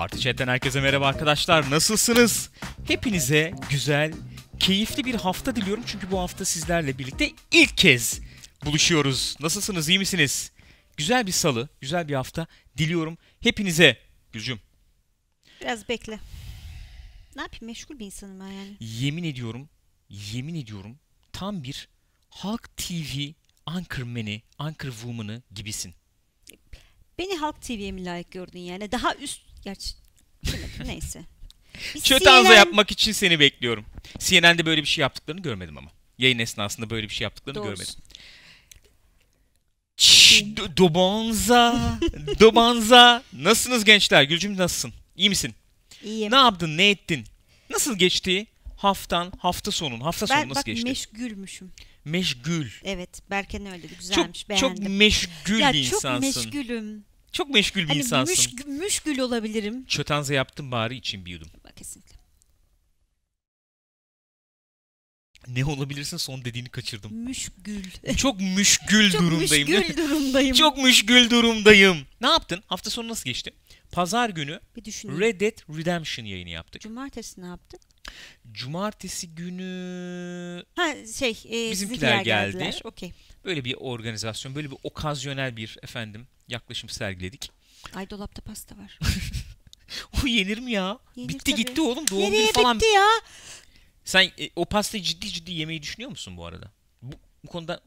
Parti Chat'ten herkese merhaba arkadaşlar. Nasılsınız? Hepinize güzel, keyifli bir hafta diliyorum. Çünkü bu hafta sizlerle birlikte ilk kez buluşuyoruz. Nasılsınız? İyi misiniz? Güzel bir salı, güzel bir hafta diliyorum hepinize. Gülcüm. Biraz bekle. Ne yapayım? Meşgul bir insanım ben yani. Yemin ediyorum, yemin ediyorum tam bir Halk TV anchorman'i, anchorwoman'ı gibisin. Beni Halk TV'ye mi layık gördün yani? Daha üst Gerçi neyse. Çötanza CNN... yapmak için seni bekliyorum. CNN'de böyle bir şey yaptıklarını görmedim ama. Yayın esnasında böyle bir şey yaptıklarını Doğru. görmedim. Çş, do, dobonza, Nasılsınız gençler? Gülcüm nasılsın? İyi misin? İyiyim. Ne yaptın, ne ettin? Nasıl geçti haftan, hafta sonun, hafta sonu nasıl geçti? Ben bak meşgülmüşüm. Meşgül. Evet, Berken öyle güzelmiş, çok, beğendim. Çok meşgül ya, bir insansın. çok meşgülüm. Çok meşgul bir hani insansın. Müş, müşgül olabilirim. Çötenze yaptım bari için bir yudum. Kesinlikle. Ne olabilirsin son dediğini kaçırdım. Müşgül. Çok müşgül Çok durumdayım. Çok müşgül durumdayım. Çok müşgül durumdayım. Ne yaptın? Hafta sonu nasıl geçti? Pazar günü Red Dead Redemption yayını yaptık. Cumartesi ne yaptık? Cumartesi günü ha, şey, e, bizimkiler geldi. Okay. Böyle bir organizasyon, böyle bir okazyonel bir efendim yaklaşım sergiledik. Ay dolapta pasta var. o yenir mi ya? Yenir bitti tabii. gitti oğlum doğum günü falan. bitti ya? Sen e, o pastayı ciddi ciddi yemeyi düşünüyor musun bu arada? Bu, bu konuda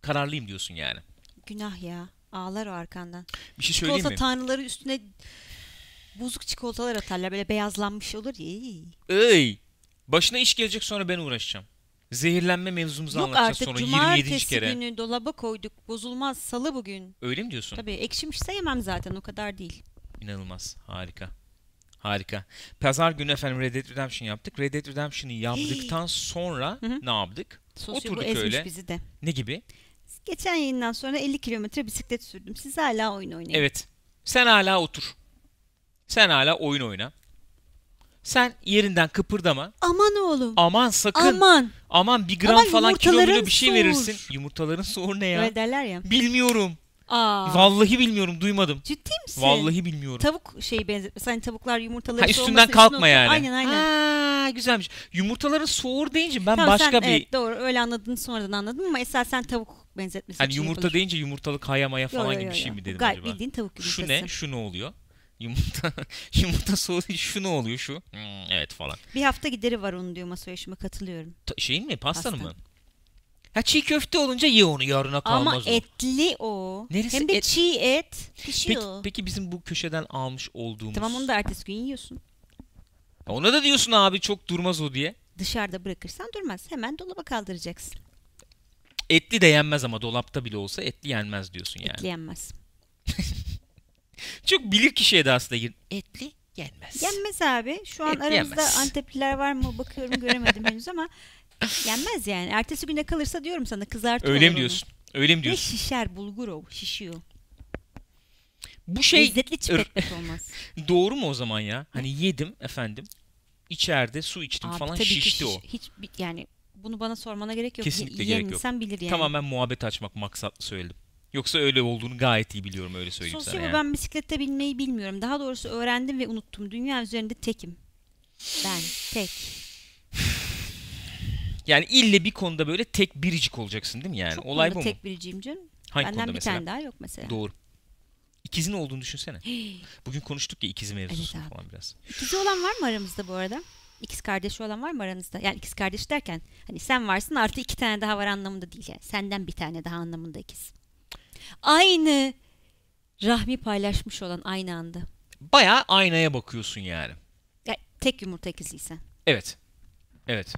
kararlıyım diyorsun yani. Günah ya. Ağlar o arkandan. Bir şey söyleyeyim Çikolata mi? tanrıları üstüne bozuk çikolatalar atarlar. Böyle beyazlanmış olur ya. Ey! Başına iş gelecek sonra ben uğraşacağım. Zehirlenme mevzumuzu Yok anlatacağız artık, sonra 27. kere. Cumartesi günü dolaba koyduk. Bozulmaz salı bugün. Öyle mi diyorsun? Tabii ekşimiş sayamam zaten o kadar değil. İnanılmaz. Harika. Harika. Pazar günü efendim Red Dead Redemption yaptık. Red Dead Redemption'ı yaptıktan sonra Hı hı. ne yaptık? Sosyo Oturduk ezmiş öyle. bizi de. Ne gibi? Geçen yayından sonra 50 kilometre bisiklet sürdüm. Siz hala oyun oynayın. Evet. Sen hala otur. Sen hala oyun oyna. Sen yerinden kıpırdama. Aman oğlum. Aman sakın. Aman. Aman bir gram Ama falan kilo bile bir şey soğur. verirsin. Yumurtaların soğur ne ya? Öyle derler ya. Bilmiyorum. Aa. Vallahi bilmiyorum duymadım. Ciddi misin? Vallahi bilmiyorum. Tavuk şeyi benzetmesi. Sen tavuklar yumurtaları ha, üstünden kalkma yani. Aynen aynen. Ha, güzelmiş. Yumurtaların soğur deyince ben tamam, başka sen, bir... Evet doğru öyle anladın sonradan anladım ama esasen tavuk benzetmesi Hani şey yumurta yapılır. deyince yumurtalık hayamaya falan yo, yo, yo, gibi bir şey mi dedim Gayet acaba? Gayet bildiğin tavuk yumurtası. Şu ne? Şu ne oluyor? Yumurta, yumurta soğudu şu ne oluyor şu? Hmm, evet falan. Bir hafta gideri var onun diyor masa yaşıma katılıyorum. Ta- şeyin mi pastanın Pasta. mı? Ha çiğ köfte olunca ye onu yarına kalmaz Ama o. etli o. Neresi Hem de et? çiğ et pişiyor. Peki, peki bizim bu köşeden almış olduğumuz. Tamam onu da ertesi gün yiyorsun. Ona da diyorsun abi çok durmaz o diye. Dışarıda bırakırsan durmaz. Hemen dolaba kaldıracaksın. Etli de yenmez ama dolapta bile olsa etli yenmez diyorsun yani. Etli yenmez. Çok bilir kişiye de aslında gir. Etli yenmez. Yenmez abi. Şu an Etli aramızda yenmez. Antepliler var mı bakıyorum göremedim henüz ama yenmez yani. Ertesi güne kalırsa diyorum sana kızartı Öyle mi diyorsun? Öyle mi diyorsun? Ne şişer bulgur o. Şişiyor. Bu şey lezzetli çipetlet olmaz. Doğru mu o zaman ya? Hani yedim efendim. İçeride su içtim Abi, falan tabii şişti ki şiş, o. Hiç yani bunu bana sormana gerek yok. Kesinlikle Ye, gerek yok. bilir yani. Tamamen muhabbet açmak maksatlı söyledim. Yoksa öyle olduğunu gayet iyi biliyorum öyle söyleyeyim Sosyal sana. Yani. ben bisiklette binmeyi bilmiyorum. Daha doğrusu öğrendim ve unuttum. Dünya üzerinde tekim. Ben tek. yani ille bir konuda böyle tek biricik olacaksın değil mi yani? Çok Olay bu mu? tek biriciyim canım. Hangi Benden konuda bir mesela? tane daha yok mesela. Doğru. İkizin olduğunu düşünsene. Bugün konuştuk ya ikiz mevzusu evet falan biraz. İkizi olan var mı aramızda bu arada? İkiz kardeşi olan var mı aranızda? Yani ikiz kardeş derken hani sen varsın artı iki tane daha var anlamında değil. Yani senden bir tane daha anlamında ikiz. Aynı rahmi paylaşmış olan aynı anda. Baya aynaya bakıyorsun yani. Ya, tek yumurta ikiziysen. Evet. Evet.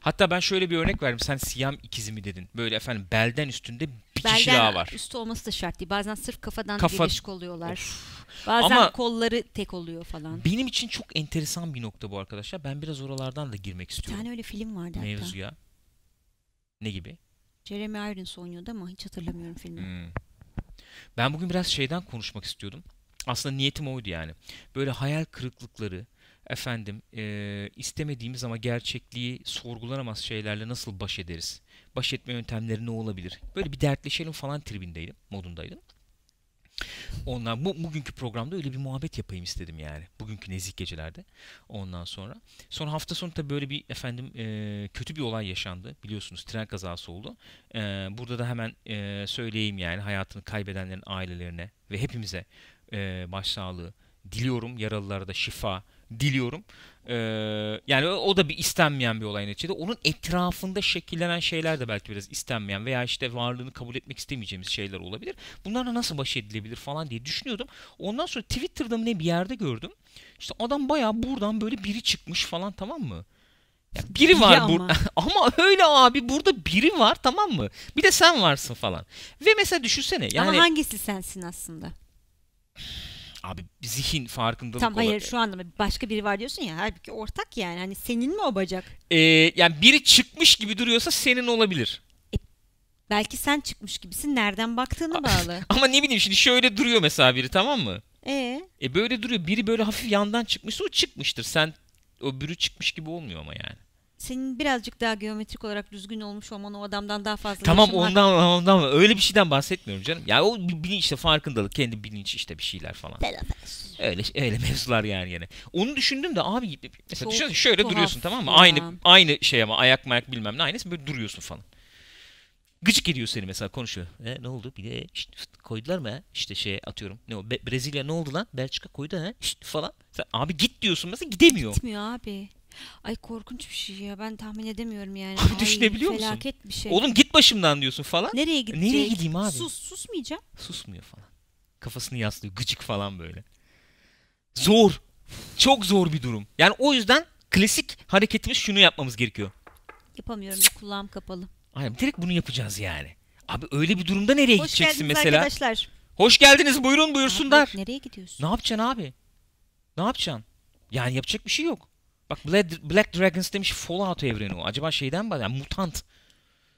Hatta ben şöyle bir örnek verdim. Sen siyam ikizi mi dedin? Böyle efendim belden üstünde bir belden kişi daha var. üstü olması da şart değil. Bazen sırf kafadan Kafa... birleşik oluyorlar. Of. Bazen Ama kolları tek oluyor falan. Benim için çok enteresan bir nokta bu arkadaşlar. Ben biraz oralardan da girmek istiyorum. Bir tane öyle film vardı Mevzuya. hatta. Mevzuya. Ne gibi? Jeremy Irons oynuyordu ama hiç hatırlamıyorum filmi. Hmm. Ben bugün biraz şeyden konuşmak istiyordum. Aslında niyetim oydu yani. Böyle hayal kırıklıkları, efendim e, istemediğimiz ama gerçekliği sorgulanamaz şeylerle nasıl baş ederiz? Baş etme yöntemleri ne olabilir? Böyle bir dertleşelim falan tribindeydim, modundaydım. Ondan bu bugünkü programda öyle bir muhabbet yapayım istedim yani. Bugünkü nezik gecelerde. Ondan sonra. sonra hafta sonu tabii böyle bir efendim e, kötü bir olay yaşandı. Biliyorsunuz tren kazası oldu. E, burada da hemen e, söyleyeyim yani hayatını kaybedenlerin ailelerine ve hepimize e, başsağlığı diliyorum. Yaralılara da şifa, diliyorum. Ee, yani o da bir istenmeyen bir olay neticede. Onun etrafında şekillenen şeyler de belki biraz istenmeyen veya işte varlığını kabul etmek istemeyeceğimiz şeyler olabilir. Bunlarla nasıl baş edilebilir falan diye düşünüyordum. Ondan sonra Twitter'da mı ne bir yerde gördüm. İşte adam baya buradan böyle biri çıkmış falan tamam mı? Ya biri var ama. burada ama öyle abi burada biri var tamam mı? Bir de sen varsın falan. Ve mesela düşünsene yani Ama hangisi sensin aslında? Abi zihin farkındalık Tam hayır olabilir. şu anda başka biri var diyorsun ya halbuki ortak yani hani senin mi o bacak? Ee, yani biri çıkmış gibi duruyorsa senin olabilir. E, belki sen çıkmış gibisin nereden baktığına bağlı. Ama ne bileyim şimdi şöyle duruyor mesela biri tamam mı? Ee? E böyle duruyor biri böyle hafif yandan çıkmışsa o çıkmıştır sen öbürü çıkmış gibi olmuyor ama yani senin birazcık daha geometrik olarak düzgün olmuş olman o adamdan daha fazla Tamam ondan var. ondan öyle bir şeyden bahsetmiyorum canım. Ya o bilinç işte farkındalık, kendi bilinç işte bir şeyler falan. Öyle öyle mevzular yani gene. Onu düşündüm de abi mesela Çok, şöyle tuhaf. duruyorsun tamam mı? Ya. Aynı aynı şey ama ayak mayak bilmem ne aynısı böyle duruyorsun falan. Gıcık ediyor seni mesela konuşuyor. E, ne oldu? Bir de işte, koydular mı? He? İşte şey atıyorum. Ne o? Be- Brezilya ne oldu lan? Belçika koydu ha? İşte, falan. Sen, abi git diyorsun mesela gidemiyor. Gitmiyor abi. Ay korkunç bir şey ya. Ben tahmin edemiyorum yani. Ay, Düşünebiliyor felaket musun? Felaket bir şey. Oğlum git başımdan diyorsun falan. Nereye e, gidecek? Nereye gideyim abi? Sus, susmayacağım. Susmuyor falan. Kafasını yaslıyor. Gıcık falan böyle. Zor. Çok zor bir durum. Yani o yüzden klasik hareketimiz şunu yapmamız gerekiyor. Yapamıyorum. Kulağım kapalı. Aynen. Direkt bunu yapacağız yani. Abi öyle bir durumda nereye Hoş gideceksin mesela? Hoş geldiniz arkadaşlar. Hoş geldiniz buyurun buyursunlar. Abi, nereye gidiyorsun? Ne yapacaksın abi? Ne yapacaksın? Yani yapacak bir şey yok. Bak Black, Black Dragons demiş Fallout evreni o. Acaba şeyden mi? Yani mutant.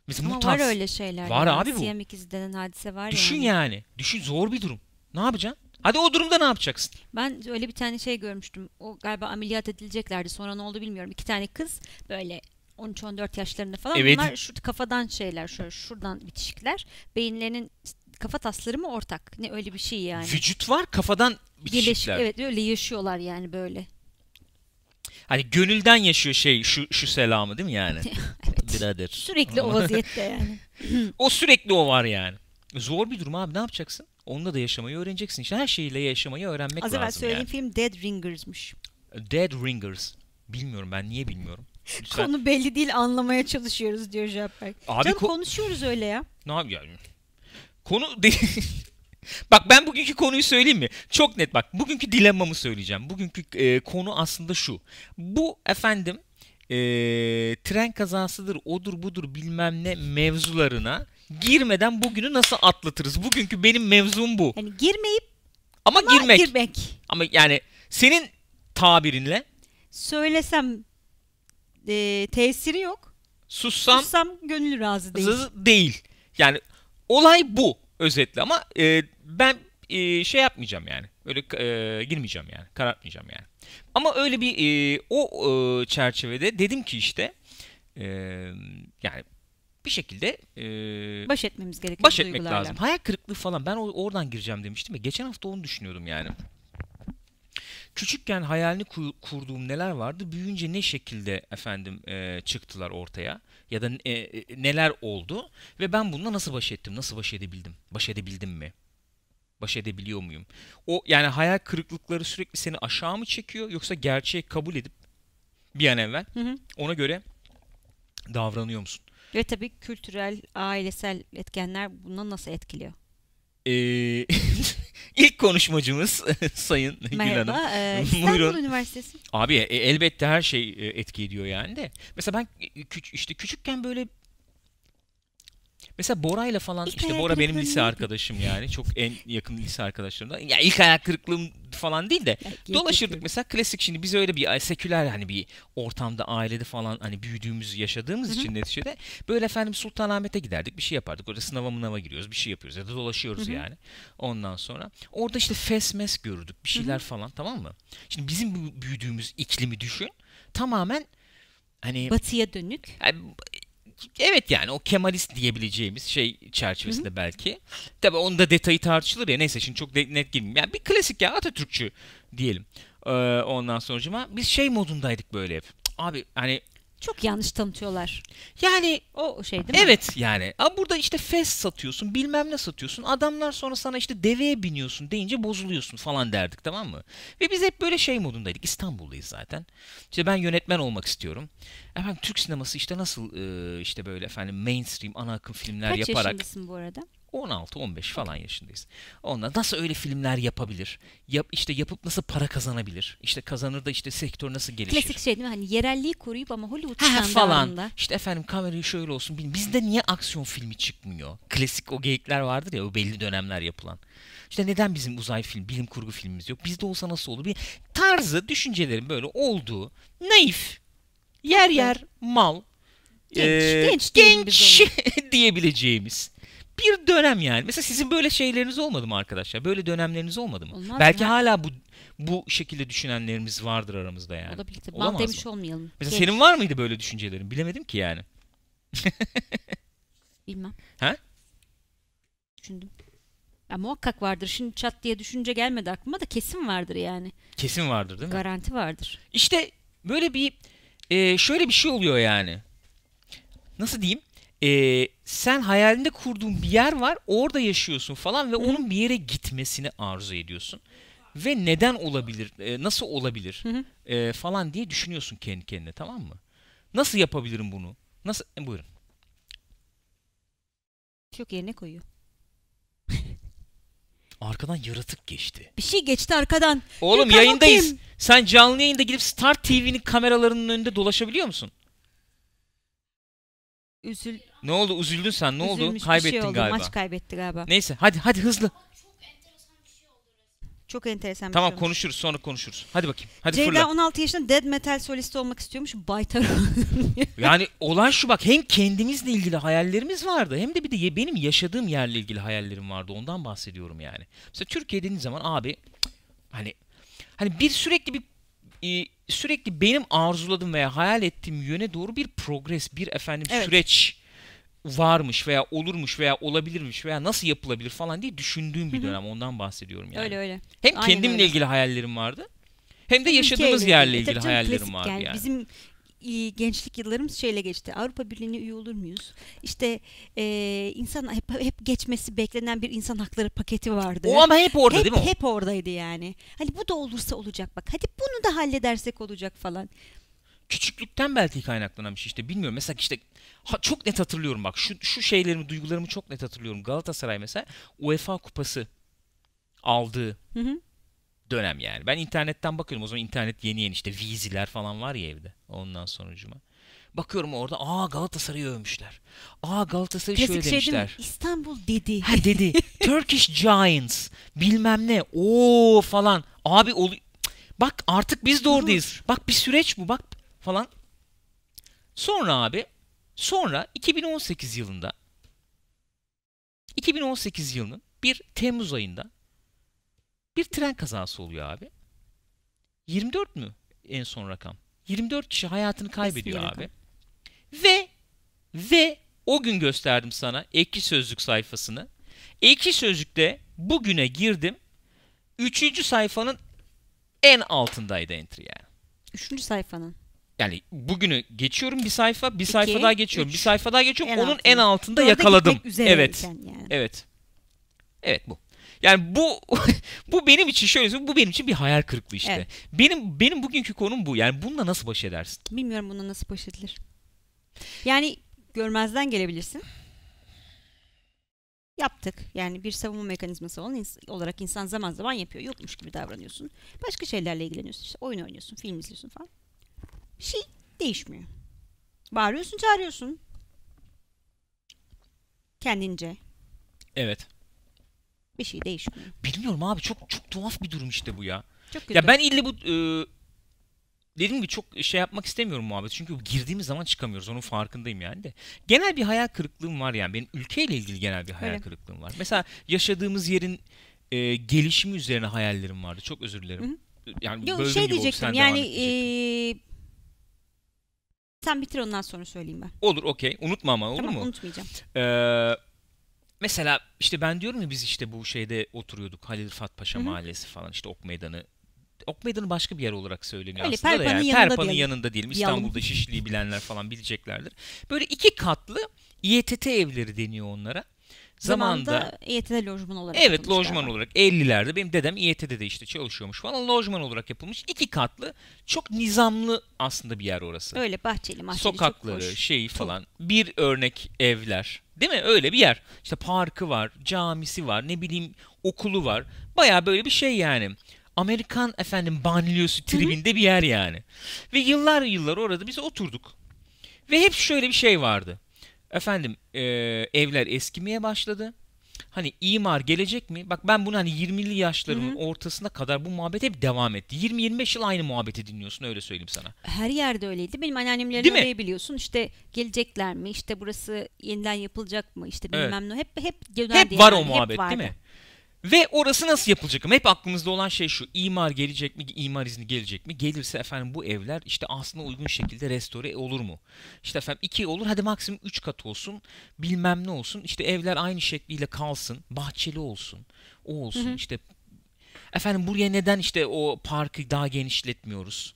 Mesela Ama mutant. var öyle şeyler. Var yani. abi bu. CM denen hadise var Düşün yani. yani. Düşün zor bir durum. Ne yapacaksın? Hadi o durumda ne yapacaksın? Ben öyle bir tane şey görmüştüm. O galiba ameliyat edileceklerdi. Sonra ne oldu bilmiyorum. İki tane kız böyle 13-14 yaşlarında falan. Evet. Bunlar şu kafadan şeyler şöyle şuradan bitişikler. Beyinlerinin kafa tasları mı ortak? Ne öyle bir şey yani. Vücut var kafadan bitişikler. Birleşik, evet öyle yaşıyorlar yani böyle hani gönülden yaşıyor şey şu şu selamı değil mi yani? evet. Birader. Sürekli o vaziyette yani. o sürekli o var yani. Zor bir durum abi ne yapacaksın? Onunla da yaşamayı öğreneceksin. İşte her şeyle yaşamayı öğrenmek Az lazım. Az evvel söylediğim yani. film Dead Ringers'mış. Dead Ringers. Bilmiyorum ben niye bilmiyorum. Lütfen. Konu belli değil anlamaya çalışıyoruz diyor Jack Abi Canım, ko- konuşuyoruz öyle ya. Ne yapayım? Konu değil. Bak ben bugünkü konuyu söyleyeyim mi? Çok net bak. Bugünkü dilemmamı söyleyeceğim. Bugünkü e, konu aslında şu. Bu efendim e, tren kazasıdır, odur budur bilmem ne mevzularına girmeden bugünü nasıl atlatırız? Bugünkü benim mevzum bu. Yani girmeyip ama, ama girmek. girmek. Ama yani senin tabirinle söylesem e, tesiri yok. Sussam, Sussam gönül razı değil. Değil. Yani olay bu. Özetle ama e, ben e, şey yapmayacağım yani. Öyle e, girmeyeceğim yani. Karartmayacağım yani. Ama öyle bir e, o e, çerçevede dedim ki işte e, yani bir şekilde e, baş etmemiz gerekiyor. Baş etmek duygularla. lazım. Hayal kırıklığı falan ben oradan gireceğim demiştim ya. Geçen hafta onu düşünüyordum yani. Küçükken hayalini kurduğum neler vardı? Büyüyünce ne şekilde efendim e, çıktılar ortaya? ya da e, e, neler oldu ve ben bununla nasıl baş ettim, nasıl baş edebildim, baş edebildim mi? Baş edebiliyor muyum? O yani hayal kırıklıkları sürekli seni aşağı mı çekiyor yoksa gerçeği kabul edip bir an evvel hı hı. ona göre davranıyor musun? Ve tabii kültürel, ailesel etkenler bundan nasıl etkiliyor? Ee, ilk konuşmacımız Sayın Merhaba, Gül Hanım. Merhaba, e, İstanbul Üniversitesi. Abi e, elbette her şey e, etki ediyor yani de. Mesela ben e, küç, işte küçükken böyle Mesela Bora ile falan ilk işte Bora benim lise arkadaşım yani. Çok en yakın lise arkadaşlarımdan. Ya ilk ayak kırıklığım falan değil de ya, dolaşırdık mesela klasik şimdi biz öyle bir seküler hani bir ortamda ailede falan hani büyüdüğümüz yaşadığımız Hı-hı. için neticede böyle efendim Sultanahmet'e giderdik bir şey yapardık orada sınava mınava giriyoruz bir şey yapıyoruz ya da dolaşıyoruz Hı-hı. yani ondan sonra orada işte fesmes gördük bir şeyler Hı-hı. falan tamam mı? Şimdi bizim büyüdüğümüz iklimi düşün tamamen hani batıya dönük. Yani, evet yani o Kemalist diyebileceğimiz şey çerçevesinde Hı-hı. belki. Tabi onda detayı tartışılır ya neyse şimdi çok net girmeyeyim. Yani bir klasik ya Atatürkçü diyelim. Ee, ondan sonucuma biz şey modundaydık böyle hep. Abi hani çok yanlış tanıtıyorlar. Yani o şey değil mi? Evet yani. Ama burada işte fest satıyorsun, bilmem ne satıyorsun. Adamlar sonra sana işte deveye biniyorsun deyince bozuluyorsun falan derdik tamam mı? Ve biz hep böyle şey modundaydık. İstanbul'dayız zaten. İşte ben yönetmen olmak istiyorum. Efendim Türk sineması işte nasıl işte böyle efendim mainstream ana akım filmler Kaç yaparak. Kaç yaşındasın bu arada? 16-15 falan yaşındayız. Ondan nasıl öyle filmler yapabilir? Yap, işte yapıp nasıl para kazanabilir? İşte kazanır da işte sektör nasıl gelişir? Klasik şey değil mi? Hani yerelliği koruyup ama Hollywood ha, falan. İşte efendim kamerayı şöyle olsun. Bizde niye aksiyon filmi çıkmıyor? Klasik o geyikler vardır ya o belli dönemler yapılan. İşte neden bizim uzay film, bilim kurgu filmimiz yok? Bizde olsa nasıl olur? Bir tarzı, düşüncelerin böyle olduğu naif, yer yer mal, genç, genç genç, genç diyebileceğimiz bir dönem yani. Mesela sizin böyle şeyleriniz olmadı mı arkadaşlar? Böyle dönemleriniz olmadı mı? Olmaz Belki yani. hala bu bu şekilde düşünenlerimiz vardır aramızda yani. Olabilir. Tabii. Olamaz demiş mı? olmayalım. Mesela Geç. senin var mıydı böyle düşüncelerin? Bilemedim ki yani. Bilmem. Ha? Düşündüm. Ya muhakkak vardır. Şimdi çat diye düşünce gelmedi aklıma da kesin vardır yani. Kesin vardır değil mi? Garanti vardır. İşte böyle bir e, şöyle bir şey oluyor yani. Nasıl diyeyim? e, sen hayalinde kurduğun bir yer var orada yaşıyorsun falan ve onun bir yere gitmesini arzu ediyorsun. Ve neden olabilir, e, nasıl olabilir e, falan diye düşünüyorsun kendi kendine tamam mı? Nasıl yapabilirim bunu? Nasıl? E, buyurun. Çok yerine koyuyor. Arkadan yaratık geçti. Bir şey geçti arkadan. Oğlum Gülkan yayındayız. Okuyayım. Sen canlı yayında gidip Star TV'nin kameralarının önünde dolaşabiliyor musun? Üzül ne oldu? Üzüldün sen. Ne Üzülmüş oldu? Kaybettin şey oldu. galiba. Maç kaybetti galiba. Neyse hadi hadi hızlı. Çok enteresan bir Tamam şey olmuş. konuşuruz sonra konuşuruz. Hadi bakayım. Hadi Ceyda fırla. 16 yaşında dead metal solisti olmak istiyormuş. Baytar Yani olan şu bak hem kendimizle ilgili hayallerimiz vardı hem de bir de benim yaşadığım yerle ilgili hayallerim vardı. Ondan bahsediyorum yani. Mesela Türkiye dediğin zaman abi hani hani bir sürekli bir e, sürekli benim arzuladığım veya hayal ettiğim yöne doğru bir progres, bir efendim Evet. süreç varmış veya olurmuş veya olabilirmiş veya nasıl yapılabilir falan diye düşündüğüm bir dönem. Ondan bahsediyorum yani. Öyle öyle. Hem Aynen kendimle öyle. ilgili hayallerim vardı. Hem de yaşadığımız Ülkeyle, yerle e, ilgili hayallerim vardı yani. yani. Bizim gençlik yıllarımız şeyle geçti. Avrupa Birliği'ne üye olur muyuz? İşte e, insan hep, hep geçmesi beklenen bir insan hakları paketi vardı. O ama hep orada hep, değil mi? Hep oradaydı yani. Hani bu da olursa olacak bak. Hadi bunu da halledersek olacak falan küçüklükten belki kaynaklanan bir şey işte bilmiyorum. Mesela işte ha, çok net hatırlıyorum bak şu, şu şeylerimi duygularımı çok net hatırlıyorum. Galatasaray mesela UEFA kupası aldığı hı hı. dönem yani. Ben internetten bakıyorum o zaman internet yeni yeni işte viziler falan var ya evde ondan sonucuma. Bakıyorum orada aa Galatasaray'ı övmüşler. Aa Galatasaray Klasik şöyle şey demişler. Mi? İstanbul dedi. Ha dedi. Turkish Giants bilmem ne o falan. Abi ol Bak artık biz de oradayız. Bak bir süreç bu. Bak falan. Sonra abi sonra 2018 yılında 2018 yılının bir Temmuz ayında bir tren kazası oluyor abi. 24 mü en son rakam? 24 kişi hayatını kaybediyor abi. Ve ve o gün gösterdim sana ekşi sözlük sayfasını. Ekşi sözlükte bugüne girdim. Üçüncü sayfanın en altındaydı entry yani. Üçüncü sayfanın yani bugünü geçiyorum bir sayfa, bir İki, sayfa daha geçiyorum, üç. bir sayfa daha geçiyorum. En onun altında. en altında Orada yakaladım. Evet. Yani. Evet. Evet bu. Yani bu bu benim için şöyle söyleyeyim, bu benim için bir hayal kırıklığı işte. Evet. Benim benim bugünkü konum bu. Yani bununla nasıl baş edersin? Bilmiyorum bununla nasıl baş edilir. Yani görmezden gelebilirsin. Yaptık. Yani bir savunma mekanizması olan ins- olarak insan zaman zaman yapıyor. Yokmuş gibi davranıyorsun. Başka şeylerle ilgileniyorsun. İşte oyun oynuyorsun, film izliyorsun falan şey değişmiyor. Bağırıyorsun çağırıyorsun. Kendince. Evet. Bir şey değişmiyor. Bilmiyorum abi çok çok tuhaf bir durum işte bu ya. Çok kötü. Ya ben illi bu e, dediğim gibi çok şey yapmak istemiyorum muhabbet. Çünkü girdiğimiz zaman çıkamıyoruz. Onun farkındayım yani de. Genel bir hayal kırıklığım var yani. Benim ülkeyle ilgili genel bir hayal Öyle. kırıklığım var. Mesela yaşadığımız yerin e, gelişimi üzerine hayallerim vardı. Çok özür dilerim. Hı-hı. Yani Yok, böyle şey diyecektim. Yani e, sen bitir ondan sonra söyleyeyim ben. Olur okey. Unutma ama olur tamam, mu? unutmayacağım. Ee, mesela işte ben diyorum ya biz işte bu şeyde oturuyorduk. Halil Rıfat Paşa Hı-hı. Mahallesi falan işte Ok Meydanı. Ok Meydanı başka bir yer olarak söyleniyor Öyle, aslında Perpa'nın da yani. Yanında Perpa'nın diyelim. diyelim. İstanbul'da Yalım. Şişli'yi bilenler falan bileceklerdir. Böyle iki katlı İETT evleri deniyor onlara. Zamanda, zamanda İETT'de lojman olarak Evet lojman galiba. olarak 50'lerde benim dedem İETT'de de işte çalışıyormuş falan lojman olarak yapılmış. iki katlı çok nizamlı aslında bir yer orası. Öyle bahçeli mahçeli Sokakları çok hoş. şeyi falan çok. bir örnek evler değil mi öyle bir yer. İşte parkı var camisi var ne bileyim okulu var baya böyle bir şey yani. Amerikan efendim banliyosu tribinde bir yer yani. Ve yıllar yıllar orada biz oturduk. Ve hep şöyle bir şey vardı Efendim e, evler eskimeye başladı. Hani imar gelecek mi? Bak ben bunu hani 20'li yaşlarımın Hı-hı. ortasına kadar bu muhabbet hep devam etti. 20-25 yıl aynı muhabbeti dinliyorsun öyle söyleyeyim sana. Her yerde öyleydi. Benim anneannemlerin orayı biliyorsun. İşte gelecekler mi? İşte burası yeniden yapılacak mı? İşte bilmem evet. ne. Hep hep Hep var yani. o muhabbet hep değil mi? Ve orası nasıl yapılacak? Hep aklımızda olan şey şu. İmar gelecek mi? İmar izni gelecek mi? Gelirse efendim bu evler işte aslında uygun şekilde restore olur mu? İşte efendim iki olur. Hadi maksimum üç kat olsun. Bilmem ne olsun. İşte evler aynı şekliyle kalsın. Bahçeli olsun. O olsun. Hı hı. İşte efendim buraya neden işte o parkı daha genişletmiyoruz?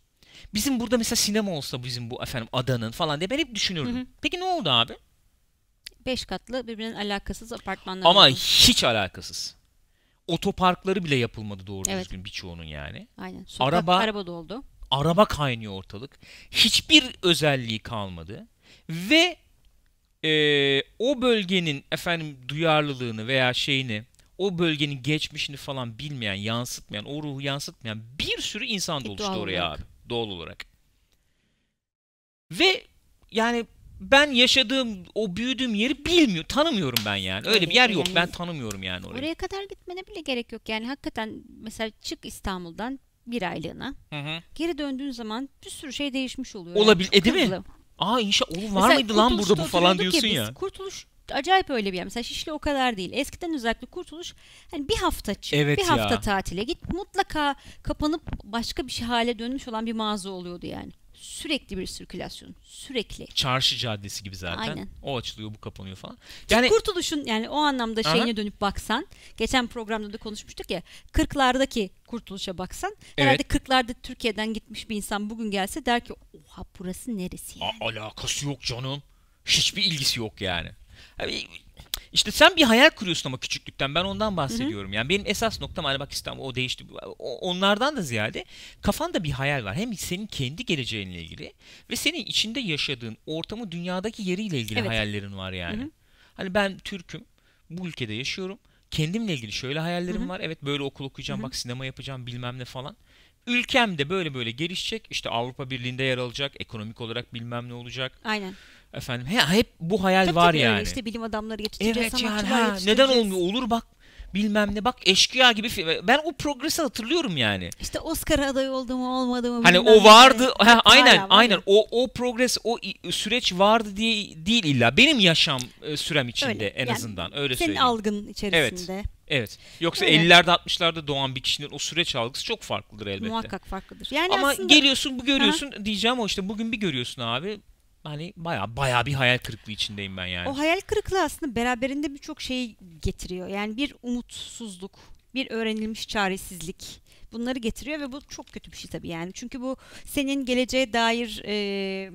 Bizim burada mesela sinema olsa bizim bu efendim adanın falan diye ben hep düşünürdüm. Hı hı. Peki ne oldu abi? Beş katlı birbirinin alakasız apartmanlar. Ama oldu. hiç alakasız otoparkları bile yapılmadı doğru evet. düzgün birçoğunun yani. Aynen. Sokak, araba, araba doldu. Araba kaynıyor ortalık. Hiçbir özelliği kalmadı. Ve e, o bölgenin efendim duyarlılığını veya şeyini o bölgenin geçmişini falan bilmeyen, yansıtmayan, o ruhu yansıtmayan bir sürü insan e, doluştu oraya olarak. abi. Doğal olarak. Ve yani ben yaşadığım o büyüdüğüm yeri bilmiyor, tanımıyorum ben yani. Öyle evet, bir yer yok. Yani, ben tanımıyorum yani orayı. Oraya kadar gitmene bile gerek yok. Yani hakikaten mesela çık İstanbul'dan bir aylığına. Hı hı. Geri döndüğün zaman bir sürü şey değişmiş oluyor. Olabilir. Yani. E, değil mi? Aa inşa oğlum var mesela mıydı lan burada bu falan diyorsun ya. Biz, kurtuluş acayip öyle bir yer. Mesela Şişli o kadar değil. Eskiden özellikle Kurtuluş hani bir hafta çık, evet bir ya. hafta tatile git. Mutlaka kapanıp başka bir şey hale dönmüş olan bir mağaza oluyordu yani. Sürekli bir sirkülasyon. Sürekli. Çarşı caddesi gibi zaten. Aynen. O açılıyor bu kapanıyor falan. Yani... kurtuluşun yani o anlamda Aha. şeyine dönüp baksan. Geçen programda da konuşmuştuk ya. kırklardaki kurtuluşa baksan. Herhalde evet. 40'larda Türkiye'den gitmiş bir insan bugün gelse der ki oha burası neresi yani? A- alakası yok canım. Hiçbir ilgisi yok yani. Yani işte sen bir hayal kuruyorsun ama küçüklükten. Ben ondan bahsediyorum. Hı-hı. Yani benim esas noktam hani bak İstanbul o değişti. Onlardan da ziyade kafanda bir hayal var. Hem senin kendi geleceğinle ilgili ve senin içinde yaşadığın ortamı dünyadaki yeriyle ilgili evet. hayallerin var yani. Hı-hı. Hani ben Türk'üm. Bu ülkede yaşıyorum. Kendimle ilgili şöyle hayallerim Hı-hı. var. Evet böyle okul okuyacağım, Hı-hı. bak sinema yapacağım, bilmem ne falan ülkem de böyle böyle gelişecek. İşte Avrupa Birliği'nde yer alacak. Ekonomik olarak bilmem ne olacak. Aynen. Efendim he, hep bu hayal tabii var tabii, yani. işte bilim adamları yetiştiriyor, evet, yani, ha, Neden olmuyor? Olur bak bilmem ne bak eşkıya gibi ben o progresi hatırlıyorum yani. İşte Oscar adayı oldu mu olmadı mı? Hani o vardı. Ne. Ha, aynen Hala, aynen o o progres o süreç vardı diye değil illa benim yaşam e, sürem içinde öyle. en yani, azından öyle senin söyleyeyim. Senin algın içerisinde. Evet. Evet. Yoksa evet. 50'lerde 60'larda doğan bir kişinin o süreç algısı çok farklıdır elbette. Muhakkak farklıdır. Yani Ama aslında... geliyorsun bu görüyorsun Aha. diyeceğim o işte bugün bir görüyorsun abi hani baya baya bir hayal kırıklığı içindeyim ben yani. O hayal kırıklığı aslında beraberinde birçok şey getiriyor. Yani bir umutsuzluk, bir öğrenilmiş çaresizlik bunları getiriyor ve bu çok kötü bir şey tabii yani. Çünkü bu senin geleceğe dair e,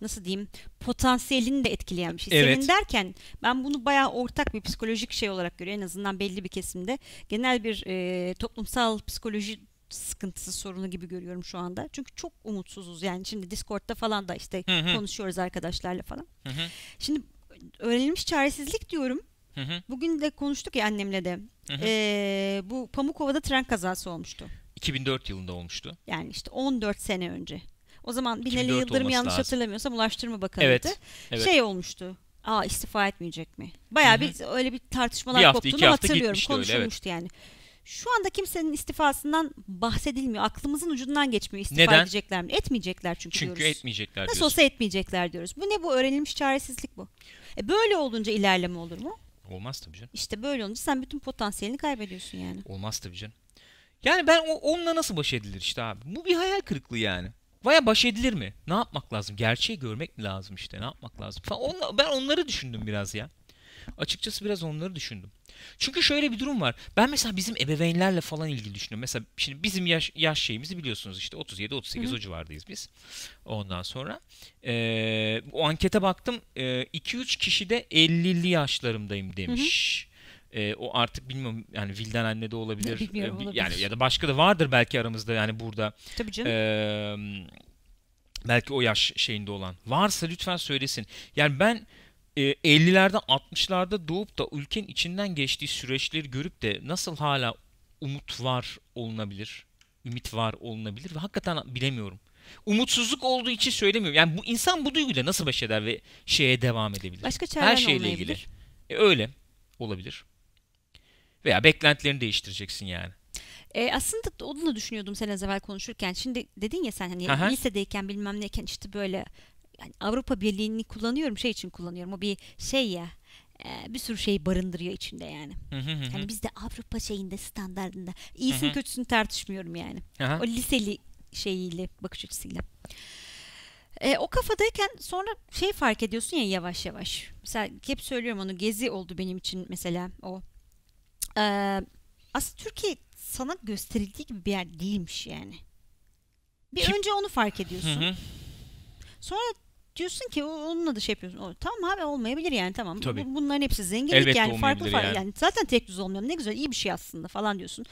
nasıl diyeyim potansiyelini de etkileyen bir şey. Evet. Senin derken ben bunu baya ortak bir psikolojik şey olarak görüyorum en azından belli bir kesimde. Genel bir e, toplumsal psikoloji sıkıntısı sorunu gibi görüyorum şu anda. Çünkü çok umutsuzuz. Yani şimdi Discord'da falan da işte hı hı. konuşuyoruz arkadaşlarla falan. Hı hı. Şimdi öğrenilmiş çaresizlik diyorum. Hı hı. Bugün de konuştuk ya annemle de. Hı hı. Ee, bu Pamukova'da tren kazası olmuştu. 2004 yılında olmuştu. Yani işte 14 sene önce. O zaman Binali Yıldırım yanlış lazım. hatırlamıyorsam Ulaştırma Bakanı'ydı. Evet, evet. Şey olmuştu. Aa istifa etmeyecek mi? Bayağı Hı-hı. bir öyle bir tartışmalar bir hafta, koptuğunu hatırlıyorum. Konuşulmuştu öyle, evet. yani. Şu anda kimsenin istifasından bahsedilmiyor. Aklımızın ucundan geçmiyor İstifa Neden? edecekler mi? Etmeyecekler çünkü, çünkü diyoruz. Çünkü etmeyecekler Nasıl diyorsun. olsa etmeyecekler diyoruz. Bu ne bu öğrenilmiş çaresizlik bu. E böyle olunca ilerleme olur mu? Olmaz tabii canım. İşte böyle olunca sen bütün potansiyelini kaybediyorsun yani. Olmaz tabii canım. Yani ben o, onunla nasıl baş edilir işte abi? Bu bir hayal kırıklığı yani. Vaya baş edilir mi? Ne yapmak lazım? Gerçeği görmek mi lazım işte? Ne yapmak lazım? Falan. Onla, ben onları düşündüm biraz ya. Açıkçası biraz onları düşündüm. Çünkü şöyle bir durum var. Ben mesela bizim ebeveynlerle falan ilgili düşünüyorum. Mesela şimdi bizim yaş, yaş şeyimizi biliyorsunuz işte 37-38 o civardayız biz. Ondan sonra e, o ankete baktım e, 2-3 kişi de 50'li yaşlarımdayım demiş. Hı hı. E, o artık bilmiyorum yani Vildan anne de olabilir. Bilmiyorum, olabilir. Yani ya da başka da vardır belki aramızda yani burada. Tabii canım. E, belki o yaş şeyinde olan. Varsa lütfen söylesin. Yani ben 50'lerde ee, 60'larda doğup da ülkenin içinden geçtiği süreçleri görüp de nasıl hala umut var olunabilir? Ümit var olunabilir ve hakikaten bilemiyorum. Umutsuzluk olduğu için söylemiyorum. Yani bu insan bu duyguyla nasıl baş eder ve şeye devam edebilir? Başka çaren Her şeyle ilgili. E, öyle olabilir. Veya beklentilerini değiştireceksin yani. E, aslında onu da düşünüyordum sen az evvel konuşurken. Şimdi dedin ya sen hani Aha. lisedeyken bilmem neyken işte böyle yani Avrupa Birliği'ni kullanıyorum şey için kullanıyorum. O bir şey ya e, bir sürü şey barındırıyor içinde yani. hani biz de Avrupa şeyinde standartında iyisini kötüsünü tartışmıyorum yani. o liseli şeyiyle bakış açısıyla. E, o kafadayken sonra şey fark ediyorsun ya yavaş yavaş. Mesela hep söylüyorum onu gezi oldu benim için mesela o. E, aslında Türkiye sana gösterildiği gibi bir yer değilmiş yani. Bir Kim? önce onu fark ediyorsun. Hı hı. Sonra diyorsun ki onunla da şey yapıyorsun. O, tamam abi olmayabilir yani tamam. Tabii. Bunların hepsi zenginlik Elbette yani farklı farklı. Yani. yani zaten tek düz olmuyor. Ne güzel iyi bir şey aslında falan diyorsun.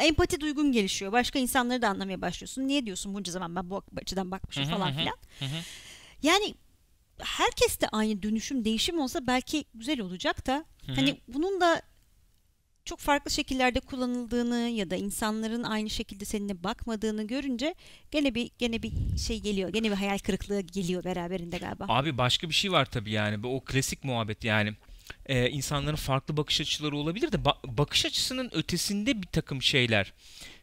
Empati duygun gelişiyor. Başka insanları da anlamaya başlıyorsun. Niye diyorsun bunca zaman ben bu açıdan bakmışım Hı-hı, falan filan. yani herkes de aynı dönüşüm değişim olsa belki güzel olacak da Hı-hı. hani bunun da çok farklı şekillerde kullanıldığını ya da insanların aynı şekilde seninle bakmadığını görünce gene bir gene bir şey geliyor. Gene bir hayal kırıklığı geliyor beraberinde galiba. Abi başka bir şey var tabii yani. O klasik muhabbet yani. Ee, insanların farklı bakış açıları olabilir de ba- bakış açısının ötesinde bir takım şeyler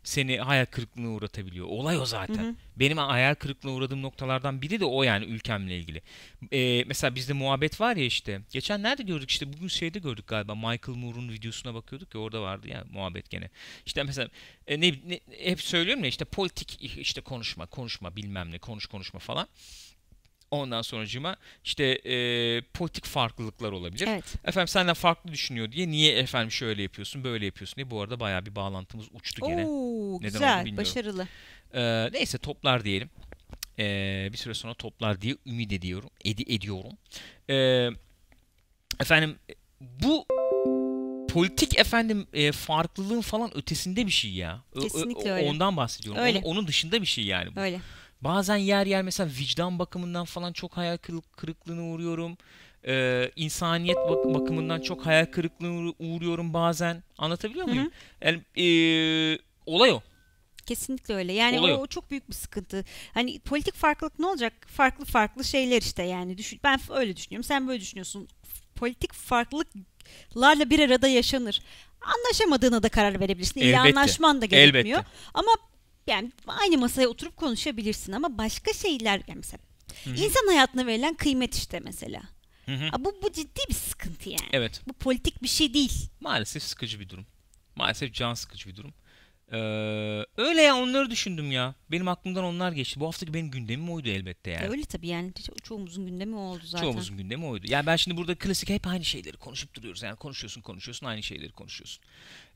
seni hayal kırıklığına uğratabiliyor. Olay o zaten. Hı hı. Benim hayal kırıklığına uğradığım noktalardan biri de o yani ülkemle ilgili. Ee, mesela bizde muhabbet var ya işte. Geçen nerede gördük işte bugün şeyde gördük galiba. Michael Moore'un videosuna bakıyorduk ya orada vardı ya muhabbet gene. İşte mesela e, ne, ne hep söylüyorum ya işte politik işte konuşma konuşma bilmem ne konuş konuşma falan. Ondan sonucuma işte e, politik farklılıklar olabilir. Evet. Efendim senden farklı düşünüyor diye niye efendim şöyle yapıyorsun böyle yapıyorsun diye. Bu arada bayağı bir bağlantımız uçtu gene. Oo, Neden güzel başarılı. E, neyse toplar diyelim. E, bir süre sonra toplar diye ümit ediyorum. Edi ediyorum. E, efendim bu politik efendim e, farklılığın falan ötesinde bir şey ya. Kesinlikle öyle. Ondan bahsediyorum. Öyle. Onun, onun dışında bir şey yani bu. Öyle. Bazen yer yer mesela vicdan bakımından falan çok hayal kırıklığına uğruyorum. Ee, insaniyet bak- bakımından çok hayal kırıklığına uğruyorum bazen. Anlatabiliyor muyum? Hı Yani, e, olay o. Kesinlikle öyle. Yani o, o çok büyük bir sıkıntı. Hani politik farklılık ne olacak? Farklı farklı şeyler işte yani. Düşün, ben öyle düşünüyorum. Sen böyle düşünüyorsun. Politik farklılıklarla bir arada yaşanır. Anlaşamadığına da karar verebilirsin. İlla Elbette. anlaşman da gerekmiyor. Elbette. Ama yani aynı masaya oturup konuşabilirsin ama başka şeyler yani mesela Hı-hı. insan hayatına verilen kıymet işte mesela. hı bu bu ciddi bir sıkıntı yani. Evet. Bu politik bir şey değil. Maalesef sıkıcı bir durum. Maalesef can sıkıcı bir durum. Ee, öyle ya onları düşündüm ya. Benim aklımdan onlar geçti. Bu haftaki benim gündemim oydu elbette yani. öyle tabii yani ço- çoğumuzun gündemi o oldu zaten. Çoğumuzun gündemi oydu. Yani ben şimdi burada klasik hep aynı şeyleri konuşup duruyoruz. Yani konuşuyorsun konuşuyorsun aynı şeyleri konuşuyorsun.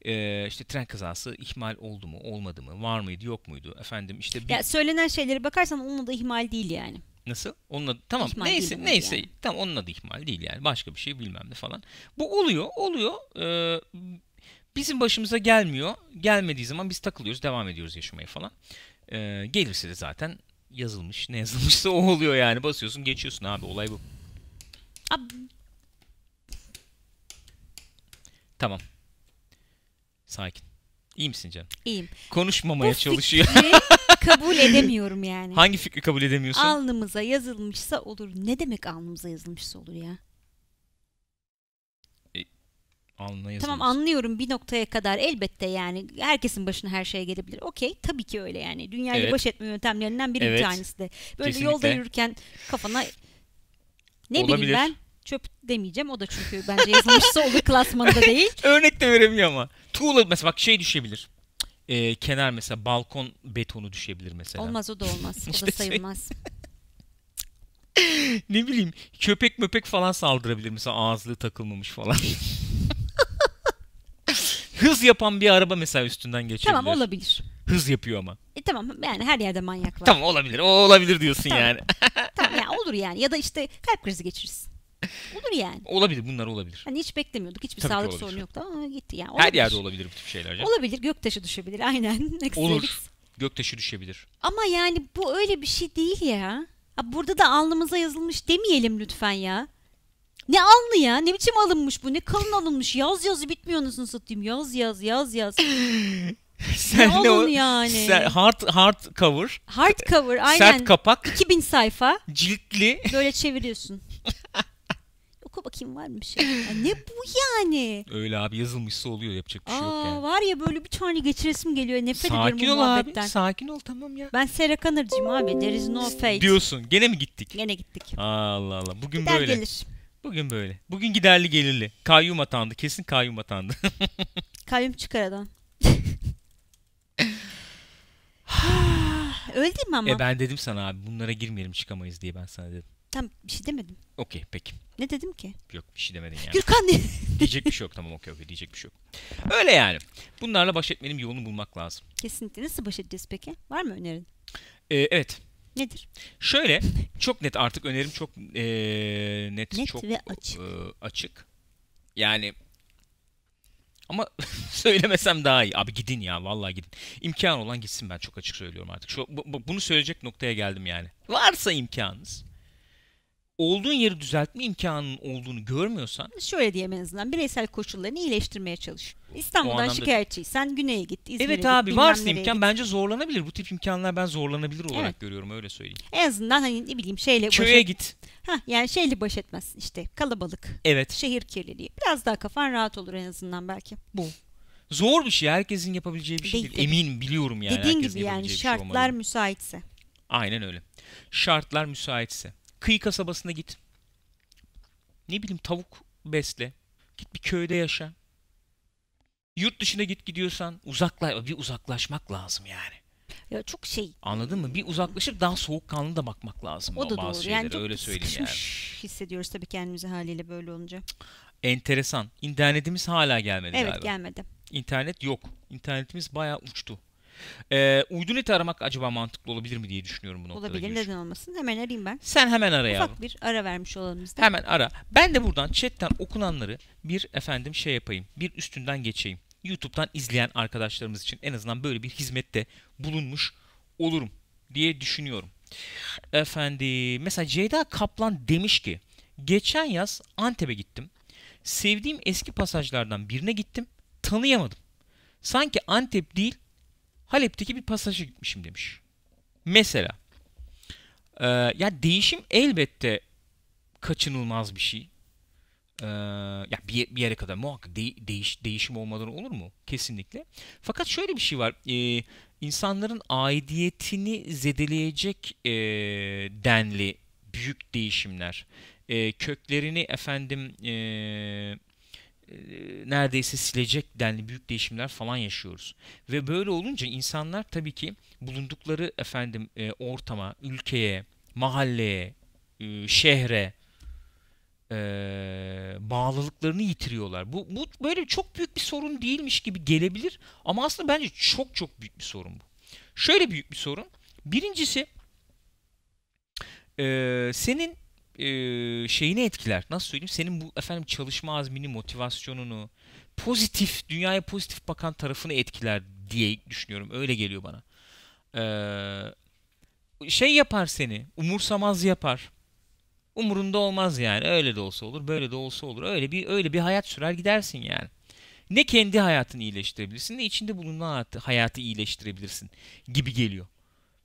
Ee, işte tren kazası ihmal oldu mu olmadı mı var mıydı yok muydu efendim işte. Bir... Ya söylenen şeylere bakarsan onunla da ihmal değil yani. Nasıl? Onunla adı, tamam ihmal neyse neyse yani. tamam onun adı ihmal değil yani başka bir şey bilmem ne falan. Bu oluyor oluyor. Ee, Bizim başımıza gelmiyor. Gelmediği zaman biz takılıyoruz, devam ediyoruz yaşamaya falan. Ee, gelirse de zaten yazılmış, ne yazılmışsa o oluyor yani. Basıyorsun, geçiyorsun abi. Olay bu. Ab tamam. Sakin. İyi misin canım? İyiyim. Konuşmamaya Bu çalışıyor. kabul edemiyorum yani. Hangi fikri kabul edemiyorsun? Alnımıza yazılmışsa olur. Ne demek alnımıza yazılmışsa olur ya? Anlayasınız. Tamam anlıyorum bir noktaya kadar elbette yani herkesin başına her şey gelebilir. Okey tabii ki öyle yani. dünyayı evet. baş etme yöntemlerinden biri evet. bir tanesi de. Böyle Kesinlikle. yolda yürürken kafana ne Olabilir. bileyim ben çöp demeyeceğim. O da çünkü bence yazmışsa olur klasmanında değil. Örnek de veremiyor ama. Tuğla mesela bak şey düşebilir. Ee, kenar mesela balkon betonu düşebilir mesela. Olmaz o da olmaz. O işte da şey. sayılmaz. ne bileyim köpek möpek falan saldırabilir mesela ağızlığı takılmamış falan. Hız yapan bir araba mesela üstünden geçebilir. Tamam olabilir. Hız yapıyor ama. E, tamam yani her yerde manyak var. Tamam olabilir. O olabilir diyorsun tamam. yani. tamam yani olur yani. Ya da işte kalp krizi geçirirsin. Olur yani. Olabilir bunlar olabilir. Hani hiç beklemiyorduk. Hiçbir Tabii sağlık sorunu yoktu ama gitti yani. Olabilir. Her yerde olabilir bu tip şeyler. Canım. Olabilir. Göktaşı düşebilir aynen. olur. Göktaşı düşebilir. Ama yani bu öyle bir şey değil ya. burada da alnımıza yazılmış demeyelim lütfen ya. Ne alnı ya ne biçim alınmış bu ne kalın alınmış yaz yazı bitmiyor nasıl satayım yaz yaz yaz yaz. sen ne olun o, yani. Sen, hard, hard cover. Hard cover aynen. Sert kapak. 2000 sayfa. Ciltli. Böyle çeviriyorsun. Oku bakayım var mı bir şey? Ya ne bu yani? Öyle abi yazılmışsa oluyor yapacak bir Aa, şey yok yani. Var ya böyle bir tane geçiresim geliyor nefret sakin ediyorum bu muhabbetten. Sakin ol abi sakin ol tamam ya. Ben Sarah Connor'cıyım abi there is no fate. Diyorsun gene mi gittik? Gene gittik. Allah Allah bugün Gider böyle. gelir. Bugün böyle. Bugün giderli gelirli. Kayyum atandı. Kesin kayyum atandı. kayyum çıkar adam. Öyle değil ama? E ben dedim sana abi bunlara girmeyelim çıkamayız diye ben sana dedim. Tam bir şey demedim. Okey peki. Ne dedim ki? Yok bir şey demedin yani. Gürkan ne? diyecek bir şey yok tamam okey okey diyecek bir şey yok. Öyle yani. Bunlarla baş etmenin yolunu bulmak lazım. Kesinlikle. Nasıl baş edeceğiz peki? Var mı önerin? Ee, evet. Nedir? Şöyle çok net artık önerim çok e, net, net çok ve açık. E, açık. Yani ama söylemesem daha iyi. Abi gidin ya vallahi gidin. İmkan olan gitsin ben çok açık söylüyorum artık. Şu, bu, bunu söyleyecek noktaya geldim yani. Varsa imkanınız. Olduğun yeri düzeltme imkanının olduğunu görmüyorsan. Şöyle diyeyim en azından bireysel koşullarını iyileştirmeye çalış. İstanbul'dan anlamda... şikayetçiysen güneye git. İzmir'e evet git, abi varsa imkan git. bence zorlanabilir. Bu tip imkanlar ben zorlanabilir olarak evet. görüyorum öyle söyleyeyim. En azından hani ne bileyim şeyle Köye baş et... git. Ha yani şeyle baş etmez işte kalabalık. Evet. Şehir kirliliği. Biraz daha kafan rahat olur en azından belki. Bu. Zor bir şey. Herkesin yapabileceği bir şey değil. değil. Eminim biliyorum yani. Dediğin gibi yani şey şartlar şey müsaitse. Aynen öyle. Şartlar müsaitse. Kıyı kasabasına git. Ne bileyim tavuk besle. Git bir köyde yaşa. Yurt dışına git gidiyorsan uzakla bir uzaklaşmak lazım yani. Ya çok şey. Anladın mı? Bir uzaklaşıp daha soğukkanlı da bakmak lazım. O da bazı doğru. Şeylere. Yani çok Öyle söyleyeyim yani. hissediyoruz tabii kendimizi haliyle böyle olunca. Enteresan. İnternetimiz hala gelmedi evet, galiba. Evet gelmedi. İnternet yok. İnternetimiz bayağı uçtu. Ee, uydu neti aramak acaba mantıklı olabilir mi diye düşünüyorum bu noktada. Olabilir. Neden olmasın? Hemen arayayım ben. Sen hemen ara. Ufak bir ara vermiş olalım biz de. Hemen ara. Ben de buradan chatten okunanları bir efendim şey yapayım. Bir üstünden geçeyim. YouTube'dan izleyen arkadaşlarımız için en azından böyle bir hizmette bulunmuş olurum diye düşünüyorum. Efendim mesela Ceyda Kaplan demiş ki geçen yaz Antep'e gittim. Sevdiğim eski pasajlardan birine gittim. Tanıyamadım. Sanki Antep değil Halep'teki bir pasaja gitmişim demiş. Mesela e, ya değişim elbette kaçınılmaz bir şey. Ee, ya bir, bir yere kadar muhakkak de, değiş, değişim olmadan olur mu? Kesinlikle. Fakat şöyle bir şey var. E, insanların aidiyetini zedeleyecek e, denli büyük değişimler. E, köklerini efendim e, e, neredeyse silecek denli büyük değişimler falan yaşıyoruz. Ve böyle olunca insanlar tabii ki bulundukları efendim e, ortama, ülkeye, mahalleye, e, şehre e, bağlılıklarını yitiriyorlar. Bu, bu böyle çok büyük bir sorun değilmiş gibi gelebilir ama aslında bence çok çok büyük bir sorun bu. Şöyle büyük bir sorun. Birincisi e, senin e, şeyini etkiler. Nasıl söyleyeyim? Senin bu efendim çalışma azmini, motivasyonunu, pozitif, dünyaya pozitif bakan tarafını etkiler diye düşünüyorum. Öyle geliyor bana. Ee, şey yapar seni, umursamaz yapar umurunda olmaz yani. Öyle de olsa olur, böyle de olsa olur. Öyle bir öyle bir hayat sürer gidersin yani. Ne kendi hayatını iyileştirebilirsin ne içinde bulunan hayatı, hayatı iyileştirebilirsin gibi geliyor.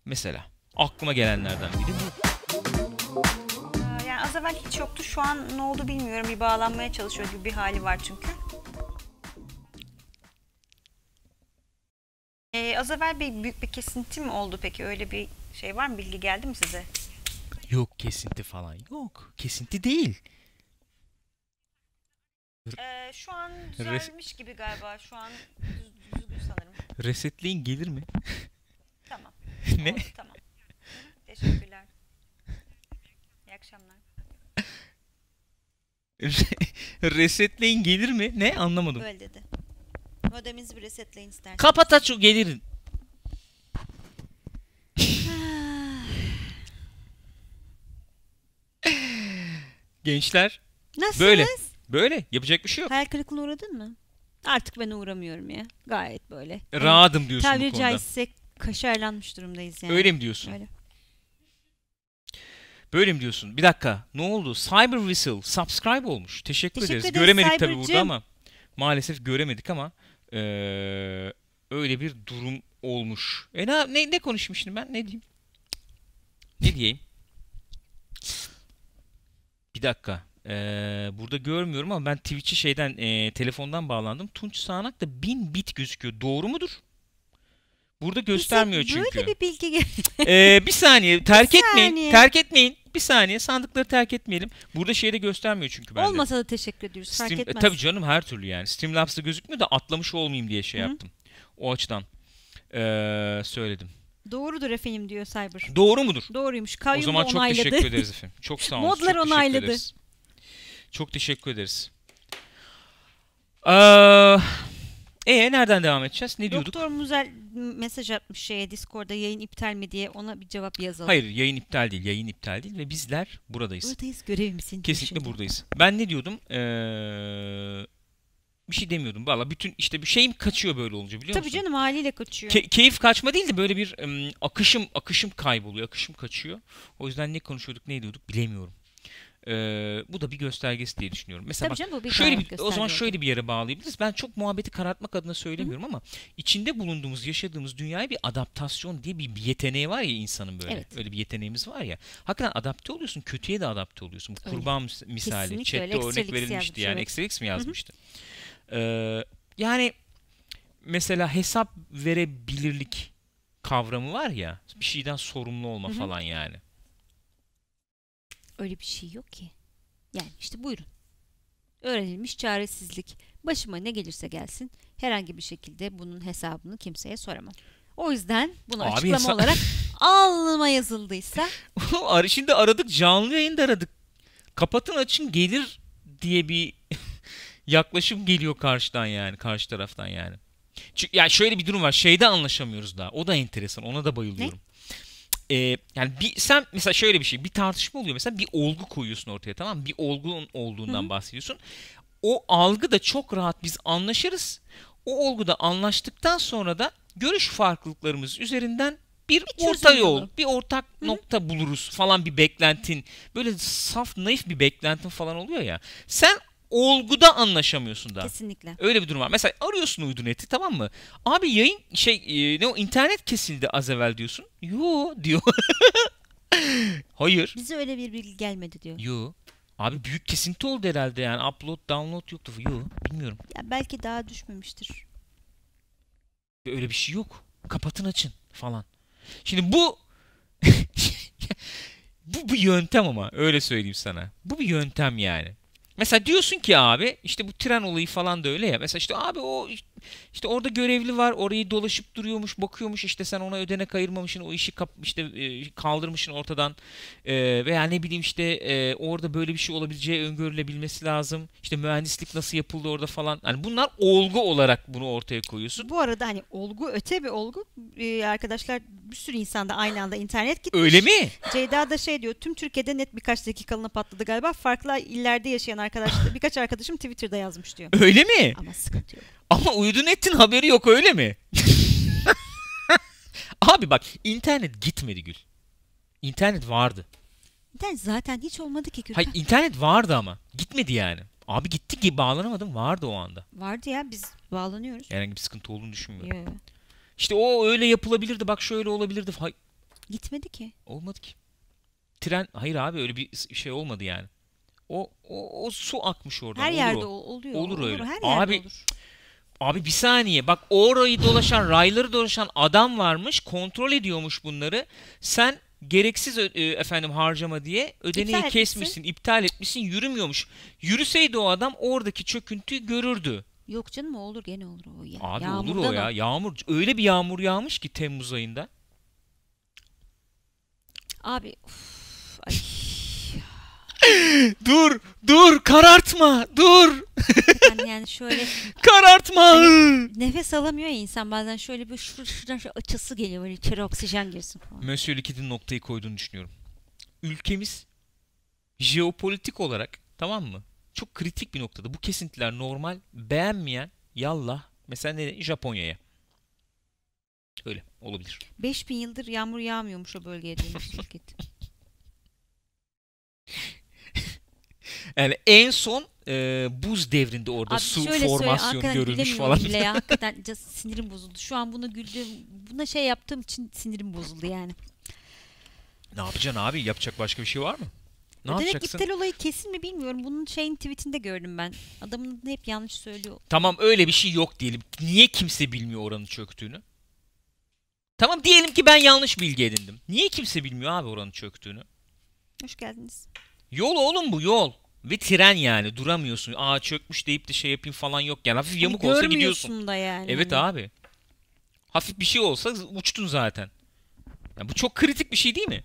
Mesela aklıma gelenlerden biri bu. Yani az evvel hiç yoktu şu an ne oldu bilmiyorum bir bağlanmaya çalışıyor gibi bir hali var çünkü. Ee, az evvel bir büyük bir kesinti mi oldu peki öyle bir şey var mı bilgi geldi mi size? Yok kesinti falan. Yok. Kesinti değil. Ee, şu an düzelmiş Res- gibi galiba. Şu an düz- düzgün sanırım. Resetleyin gelir mi? Tamam. ne? Oldu, tamam. Teşekkürler. İyi akşamlar. resetleyin gelir mi? Ne anlamadım. Öyle dedi. Modeminizi bir resetleyin isterseniz. Kapat aç o gelir Gençler. Nasılsınız? Böyle. Böyle. Yapacak bir şey yok. Hayal kırıklığına uğradın mı? Artık ben uğramıyorum ya. Gayet böyle. E, rahatım diyorsun yani, bu konuda. Tabiri caizse kaşarlanmış durumdayız yani. Öyle mi diyorsun? Öyle. Böyle mi diyorsun? Bir dakika. Ne oldu? Cyber Whistle subscribe olmuş. Teşekkür, Teşekkür ederiz. Göremedik tabii burada ama maalesef göremedik ama ee, öyle bir durum olmuş. E ne, ne, ne konuşayım şimdi ben? Ne diyeyim? Ne diyeyim? dakika. Ee, burada görmüyorum ama ben Twitch'i şeyden e, telefondan bağlandım. Tunç Sağanak da bin bit gözüküyor. Doğru mudur? Burada göstermiyor Bize çünkü. Böyle bir bilgi geldi. ee, bir saniye terk bir etmeyin. Saniye. Terk etmeyin. Bir saniye sandıkları terk etmeyelim. Burada şeyde göstermiyor çünkü bende. Olmasa da teşekkür ediyoruz. Steam, fark e, etmez. E, tabii canım her türlü yani. Steam Labs'ta gözükmüyor da atlamış olmayayım diye şey Hı-hı. yaptım. O açıdan ee, söyledim. Doğrudur efendim diyor Cyber. Doğru mudur? Doğruymuş. Kayyum o zaman çok onayladı. teşekkür ederiz efendim. Çok sağ olun. Modlar çok onayladı. Ederiz. Çok teşekkür ederiz. Ee, e nereden devam edeceğiz? Ne diyorduk? Doktor Muzel mesaj atmış şeye Discord'da yayın iptal mi diye ona bir cevap yazalım. Hayır yayın iptal değil. Yayın iptal değil ve bizler buradayız. Buradayız görevimizin. Kesinlikle dışında. buradayız. Ben ne diyordum? Ee, bir şey demiyordum. Valla bütün işte bir şeyim kaçıyor böyle olunca biliyor Tabii musun? Tabii canım haliyle kaçıyor. Ke- keyif kaçma değil de böyle bir um, akışım akışım kayboluyor. Akışım kaçıyor. O yüzden ne konuşuyorduk ne ediyorduk bilemiyorum. Ee, bu da bir göstergesi diye düşünüyorum. Mesela Tabii bak, canım, bu bir şöyle bir, o zaman şöyle bir yere bağlayabiliriz. Ben çok muhabbeti karartmak adına söylemiyorum Hı-hı. ama içinde bulunduğumuz, yaşadığımız dünyaya bir adaptasyon diye bir, bir yeteneği var ya insanın böyle. Evet. Öyle bir yeteneğimiz var ya. Hakikaten adapte oluyorsun, kötüye de adapte oluyorsun. Bu kurban öyle. misali. Kesinlikle Chat'te öyle. örnek verilmişti yani. Şey. Ekstrix mi yazmıştı? Hı-hı. Ee, yani mesela hesap verebilirlik kavramı var ya bir şeyden sorumlu olma Hı-hı. falan yani. Öyle bir şey yok ki. Yani işte buyurun. Öğrenilmiş çaresizlik. Başıma ne gelirse gelsin herhangi bir şekilde bunun hesabını kimseye soramam. O yüzden bunu Abi açıklama insan... olarak alma yazıldıysa. Şimdi aradık canlı yayında aradık. Kapatın açın gelir diye bir yaklaşım geliyor karşıdan yani karşı taraftan yani. Çünkü yani şöyle bir durum var. Şeyde anlaşamıyoruz daha. O da enteresan. Ona da bayılıyorum. Ne? Ee, yani bir sen mesela şöyle bir şey bir tartışma oluyor mesela bir olgu koyuyorsun ortaya tamam bir olgunun olduğundan Hı-hı. bahsediyorsun o algı da çok rahat biz anlaşırız o olguda anlaştıktan sonra da görüş farklılıklarımız üzerinden bir, bir orta yol, olur. bir ortak Hı-hı. nokta buluruz falan bir beklentin. Böyle saf naif bir beklentin falan oluyor ya. Sen olguda anlaşamıyorsun da. Kesinlikle. Öyle bir durum var. Mesela arıyorsun uyduneti tamam mı? Abi yayın şey e, ne o internet kesildi az evvel diyorsun. Yo diyor. Hayır. Bize öyle bir bilgi gelmedi diyor. Yo. Abi büyük kesinti oldu herhalde yani upload download yoktu. Yo bilmiyorum. Ya belki daha düşmemiştir. Öyle bir şey yok. Kapatın açın falan. Şimdi bu bu bir yöntem ama öyle söyleyeyim sana. Bu bir yöntem yani. Mesela diyorsun ki abi işte bu tren olayı falan da öyle ya. Mesela işte abi o işte orada görevli var orayı dolaşıp duruyormuş bakıyormuş İşte sen ona ödenek ayırmamışsın o işi kap, işte e, kaldırmışsın ortadan e, veya ne bileyim işte e, orada böyle bir şey olabileceği öngörülebilmesi lazım. İşte mühendislik nasıl yapıldı orada falan. Hani bunlar olgu olarak bunu ortaya koyuyorsun. Bu arada hani olgu öte bir olgu. Ee, arkadaşlar bir sürü insanda aynı anda internet gitmiş. Öyle mi? Ceyda da şey diyor tüm Türkiye'de net birkaç dakikalığına patladı galiba. Farklı illerde yaşayan arkadaşlar birkaç arkadaşım Twitter'da yazmış diyor. Öyle mi? Ama sıkıntı yok. Ama uyudun ettin haberi yok öyle mi? Abi bak internet gitmedi Gül. İnternet vardı. İnternet zaten hiç olmadı ki Gürkan. Hayır internet vardı ama. Gitmedi yani. Abi gitti ki bağlanamadım vardı o anda. Vardı ya biz bağlanıyoruz. Herhangi bir sıkıntı olduğunu düşünmüyorum. Yeah. İşte o öyle yapılabilirdi bak şöyle olabilirdi. Hay Gitmedi ki. Olmadı ki. Tren hayır abi öyle bir şey olmadı yani. O o, o su akmış orada. Her olur yerde o. oluyor. Olur, olur öyle. Her yerde abi, olur. Abi bir saniye bak orayı dolaşan rayları dolaşan adam varmış kontrol ediyormuş bunları. Sen gereksiz e, efendim harcama diye ödeneği iptal kesmişsin, etsin. iptal etmişsin, yürümüyormuş. Yürüseydi o adam oradaki çöküntüyü görürdü. Yok canım olur gene olur o ya. Abi olur o ya. O. Yağmur öyle bir yağmur yağmış ki Temmuz ayında. Abi of dur, dur, karartma, dur. yani, yani şöyle karartma. Hani, nefes alamıyor ya insan bazen şöyle bir şuradan şuradan şur açısı geliyor böyle içeri oksijen girsin falan. Monsieur Likid'in noktayı koyduğunu düşünüyorum. Ülkemiz jeopolitik olarak tamam mı? Çok kritik bir noktada. Bu kesintiler normal. Beğenmeyen yallah mesela ne Japonya'ya. Öyle olabilir. 5000 yıldır yağmur yağmıyormuş o bölgeye demiş Likid. Yani en son e, buz devrinde orada Abi su formasyonu görülmüş falan. Bile ya, hakikaten sinirim bozuldu. Şu an bunu güldüğüm, buna şey yaptığım için sinirim bozuldu yani. Ne yapacaksın abi? Yapacak başka bir şey var mı? Ne Ödenek yapacaksın? iptal olayı kesin mi bilmiyorum. Bunun şeyin tweetinde gördüm ben. Adamın hep yanlış söylüyor. Tamam öyle bir şey yok diyelim. Niye kimse bilmiyor oranın çöktüğünü? Tamam diyelim ki ben yanlış bilgi edindim. Niye kimse bilmiyor abi oranın çöktüğünü? Hoş geldiniz. Yol oğlum bu yol. Ve tren yani duramıyorsun. Aa çökmüş deyip de şey yapayım falan yok. Yani hafif hani yamuk olsa gidiyorsun. da yani. Evet hani. abi. Hafif bir şey olsa uçtun zaten. Yani bu çok kritik bir şey değil mi?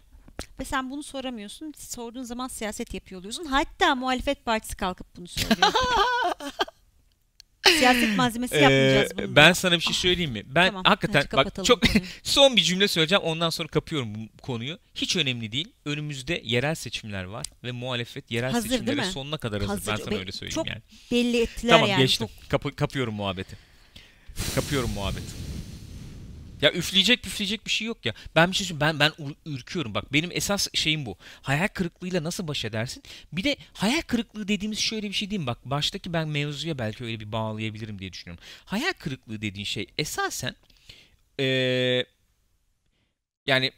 Ve sen bunu soramıyorsun. Sorduğun zaman siyaset yapıyor oluyorsun. Hatta muhalefet partisi kalkıp bunu söylüyor. Siyaset malzemesi ee, yapmayacağız bunu. Ben sana bir şey ah, söyleyeyim mi? Ben tamam, hakikaten bak çok son bir cümle söyleyeceğim ondan sonra kapıyorum bu konuyu. Hiç önemli değil. Önümüzde yerel seçimler var ve muhalefet yerel hazır, seçimlere sonuna kadar hazır. hazır. Ben sana Be öyle söyleyeyim çok yani. Çok belli ettiler tamam, yani. Tamam geçtim. Çok... Kapı kapıyorum muhabbeti. Kapıyorum muhabbeti. Ya üfleyecek püfleyecek bir şey yok ya. Ben bir şey söyleyeyim. Ben, ben ürküyorum. Bak benim esas şeyim bu. Hayal kırıklığıyla nasıl baş edersin? Bir de hayal kırıklığı dediğimiz şöyle bir şey diyeyim. Bak baştaki ben mevzuya belki öyle bir bağlayabilirim diye düşünüyorum. Hayal kırıklığı dediğin şey esasen ee, yani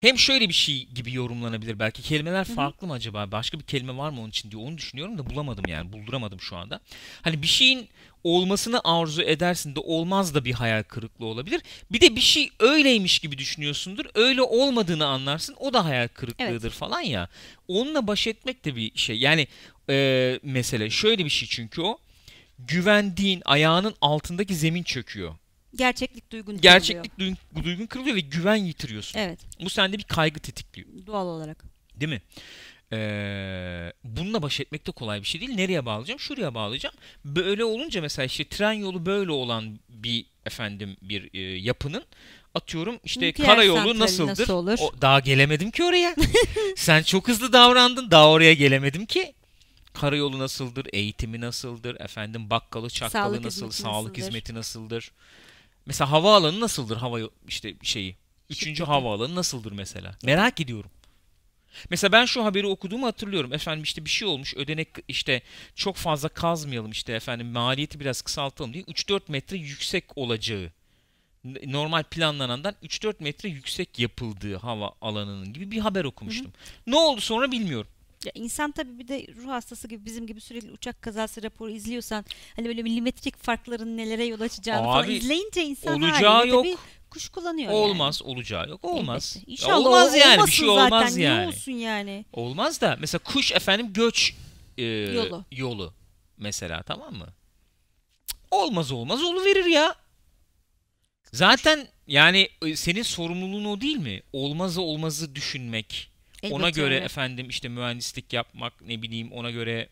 hem şöyle bir şey gibi yorumlanabilir belki. Kelimeler farklı Hı-hı. mı acaba? Başka bir kelime var mı onun için diye onu düşünüyorum da bulamadım yani. Bulduramadım şu anda. Hani bir şeyin olmasını arzu edersin de olmaz da bir hayal kırıklığı olabilir. Bir de bir şey öyleymiş gibi düşünüyorsundur. Öyle olmadığını anlarsın. O da hayal kırıklığıdır evet. falan ya. Onunla baş etmek de bir şey. Yani e, mesele şöyle bir şey çünkü o. Güvendiğin ayağının altındaki zemin çöküyor. Gerçeklik duygun kırılıyor. Gerçeklik duygun kırılıyor ve güven yitiriyorsun. Evet. Bu sende bir kaygı tetikliyor. Doğal olarak. Değil mi? Ee, bununla baş etmek de kolay bir şey değil. Nereye bağlayacağım? Şuraya bağlayacağım. Böyle olunca mesela işte tren yolu böyle olan bir efendim bir e, yapının atıyorum işte Diğer karayolu nasıldır? Nasıl olur? O, daha gelemedim ki oraya. Sen çok hızlı davrandın. Daha oraya gelemedim ki karayolu nasıldır, eğitimi nasıldır, efendim bakkalı, çakkalı sağlık nasıl, hizmeti sağlık nasıldır? hizmeti nasıldır? Mesela havaalanı nasıldır hava işte şeyi. Üçüncü havaalanı nasıldır mesela? Merak ediyorum. Mesela ben şu haberi okuduğumu hatırlıyorum. Efendim işte bir şey olmuş ödenek işte çok fazla kazmayalım işte efendim maliyeti biraz kısaltalım diye 3-4 metre yüksek olacağı normal planlanandan 3-4 metre yüksek yapıldığı hava alanının gibi bir haber okumuştum. Hı hı. Ne oldu sonra bilmiyorum. Ya insan tabii bir de ruh hastası gibi bizim gibi sürekli uçak kazası raporu izliyorsan hani böyle milimetrik farkların nelere yol açacağını Abi, falan izleyince insan olacağı yok. Bir kuş kullanıyor Olmaz yani. olacağı yok. Olmaz. Evet. İnşallah ya olmaz yani. Bir şey olmaz zaten. yani. Ne olsun yani? Olmaz da mesela kuş efendim göç e, yolu. yolu mesela tamam mı? Olmaz olmaz verir ya. Zaten yani e, senin sorumluluğun o değil mi? Olmazı olmazı düşünmek. Evet, ona göre evet. efendim işte mühendislik yapmak ne bileyim ona göre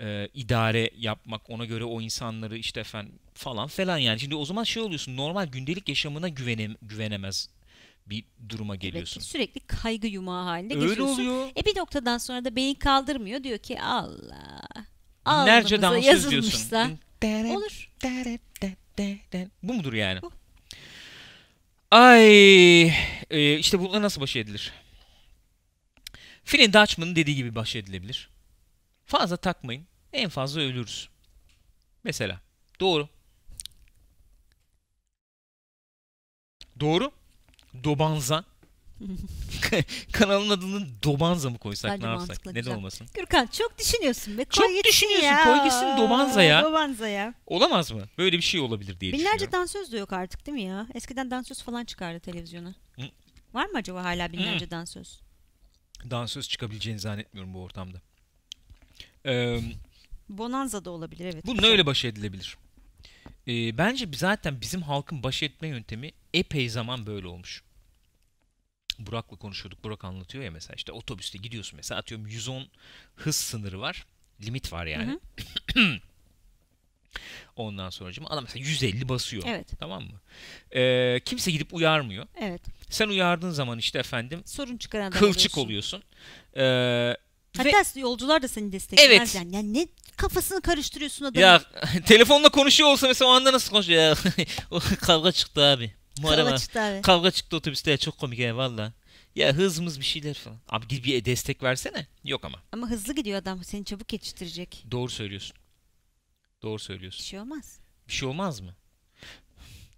e, idare yapmak, ona göre o insanları işte efendim falan falan yani. Şimdi o zaman şey oluyorsun normal gündelik yaşamına güvenem güvenemez bir duruma geliyorsun. Evet, sürekli kaygı yumağı halinde Öyle geçiyorsun. oluyor. E bir noktadan sonra da beyin kaldırmıyor. Diyor ki Allah. Binlerce dansöz diyorsun. Olur. Bu mudur yani? Bu. Ay e, işte bunlar nasıl baş edilir? Flynn Dutchman'ın dediği gibi baş edilebilir. Fazla takmayın en fazla ölürüz. Mesela. Doğru. Doğru. Dobanza. Kanalın adını Dobanza mı koysak Bence ne yapsak? Neden de olmasın. Gürkan çok düşünüyorsun be. Koy çok düşünüyorsun. Ya. Koy gitsin Dobanza ya. Dobanza ya. Olamaz mı? Böyle bir şey olabilir diye Binlerce dansöz de yok artık değil mi ya? Eskiden dansöz falan çıkardı televizyona. Hı. Var mı acaba hala binlerce Hı. dansöz? Dansöz çıkabileceğini zannetmiyorum bu ortamda. Ee, Bonanza da olabilir evet. Bununla öyle baş edilebilir. Ee, bence zaten bizim halkın baş etme yöntemi epey zaman böyle olmuş. Burak'la konuşuyorduk. Burak anlatıyor ya mesela işte otobüste gidiyorsun mesela atıyorum 110 hız sınırı var. Limit var yani. Hı hı. Ondan sonra adam mesela 150 basıyor. Evet. Tamam mı? Ee, kimse gidip uyarmıyor. Evet. Sen uyardığın zaman işte efendim Sorun çıkaran kılçık oluyorsun. oluyorsun. Ee, Hatta Ve... yolcular da seni desteklemez evet. yani. yani ne kafasını karıştırıyorsun adamı. Ya telefonla konuşuyor olsa mesela o anda nasıl konuşuyor ya? kavga çıktı abi. Muharrem kavga çıktı abi. Kavga çıktı otobüste ya çok komik ya valla. Ya hızımız bir şeyler falan. Abi gidip bir destek versene. Yok ama. Ama hızlı gidiyor adam. Seni çabuk yetiştirecek. Doğru söylüyorsun. Doğru söylüyorsun. Bir şey olmaz. Bir şey olmaz mı?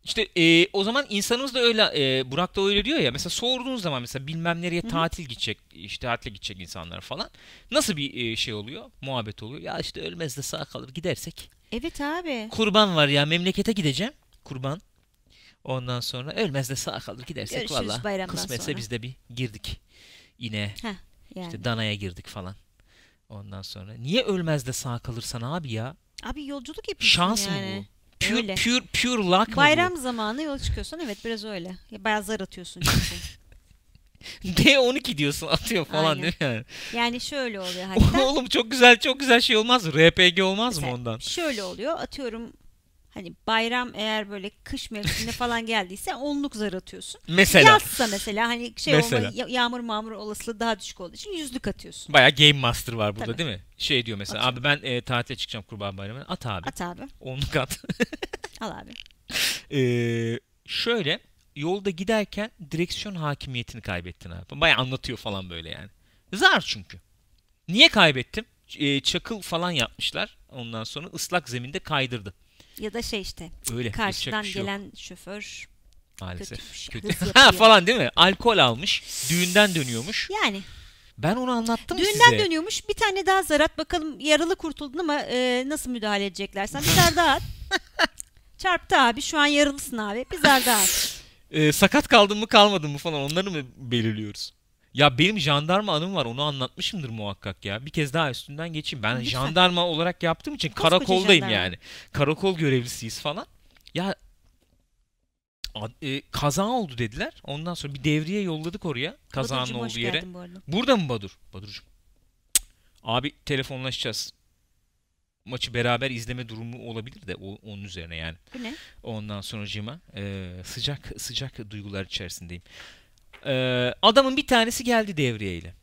İşte e, o zaman insanımız da öyle e, Burak da öyle diyor ya mesela sorduğunuz zaman mesela bilmem nereye tatil gidecek işte tatile gidecek insanlar falan nasıl bir e, şey oluyor muhabbet oluyor ya işte ölmez de sağ kalır gidersek. Evet abi. Kurban var ya memlekete gideceğim kurban ondan sonra ölmez de sağ kalır gidersek valla kısmetse sonra. biz de bir girdik yine yani. işte danaya girdik falan ondan sonra niye ölmez de sağ kalırsan abi ya. Abi yolculuk yapıyorsun Şans yani. mı bu? pure, öyle. pure, pure luck Bayram mı bu? zamanı yola çıkıyorsun, evet biraz öyle. Bayağı zar atıyorsun çünkü. D12 diyorsun atıyor falan Aynen. değil mi yani? Yani şöyle oluyor hatta. Oğlum çok güzel çok güzel şey olmaz mı? RPG olmaz mesela, mı ondan? Şöyle oluyor atıyorum hani bayram eğer böyle kış mevsiminde falan geldiyse onluk zar atıyorsun. Mesela. Yazsa mesela hani şey mesela. olma yağmur mağmur olasılığı daha düşük olduğu için yüzlük atıyorsun. Baya game master var burada Tabii. değil mi? Şey diyor mesela Atın. abi ben e, tatile çıkacağım kurban bayramına at abi. At abi. Onluk at. Al abi. Ee, şöyle yolda giderken direksiyon hakimiyetini kaybettin abi. Baya anlatıyor falan böyle yani. Zar çünkü. Niye kaybettim? Ç- e, çakıl falan yapmışlar. Ondan sonra ıslak zeminde kaydırdı ya da şey işte Öyle, karşıdan şey gelen yok. şoför maalesef kötü, kötü. Şey. ha falan değil mi? Alkol almış, düğünden dönüyormuş. Yani ben onu anlattım Düğünden size. Düğünden dönüyormuş. Bir tane daha zarat. Bakalım yaralı kurtuldun ama e, nasıl müdahale edecekler? Sen bir zar daha at. Çarptı abi. Şu an yaralısın abi. Bir zar daha at. e, sakat kaldın mı kalmadın mı falan onları mı belirliyoruz? Ya benim jandarma anım var onu anlatmışımdır muhakkak ya. Bir kez daha üstünden geçeyim. Ben Lütfen. jandarma olarak yaptığım için Koskoca karakoldayım jandarma. yani. Karakol görevlisiyiz falan. Ya e, kaza oldu dediler. Ondan sonra bir devriye yolladık oraya. Kazanın Badurcuğum, olduğu yere. Bu Burada mı Badur? Badurcuğum. Abi telefonlaşacağız. Maçı beraber izleme durumu olabilir de o, onun üzerine yani. Bu ne? Ondan sonra Cima e, sıcak sıcak duygular içerisindeyim. Ee, adamın bir tanesi geldi devriyeyle.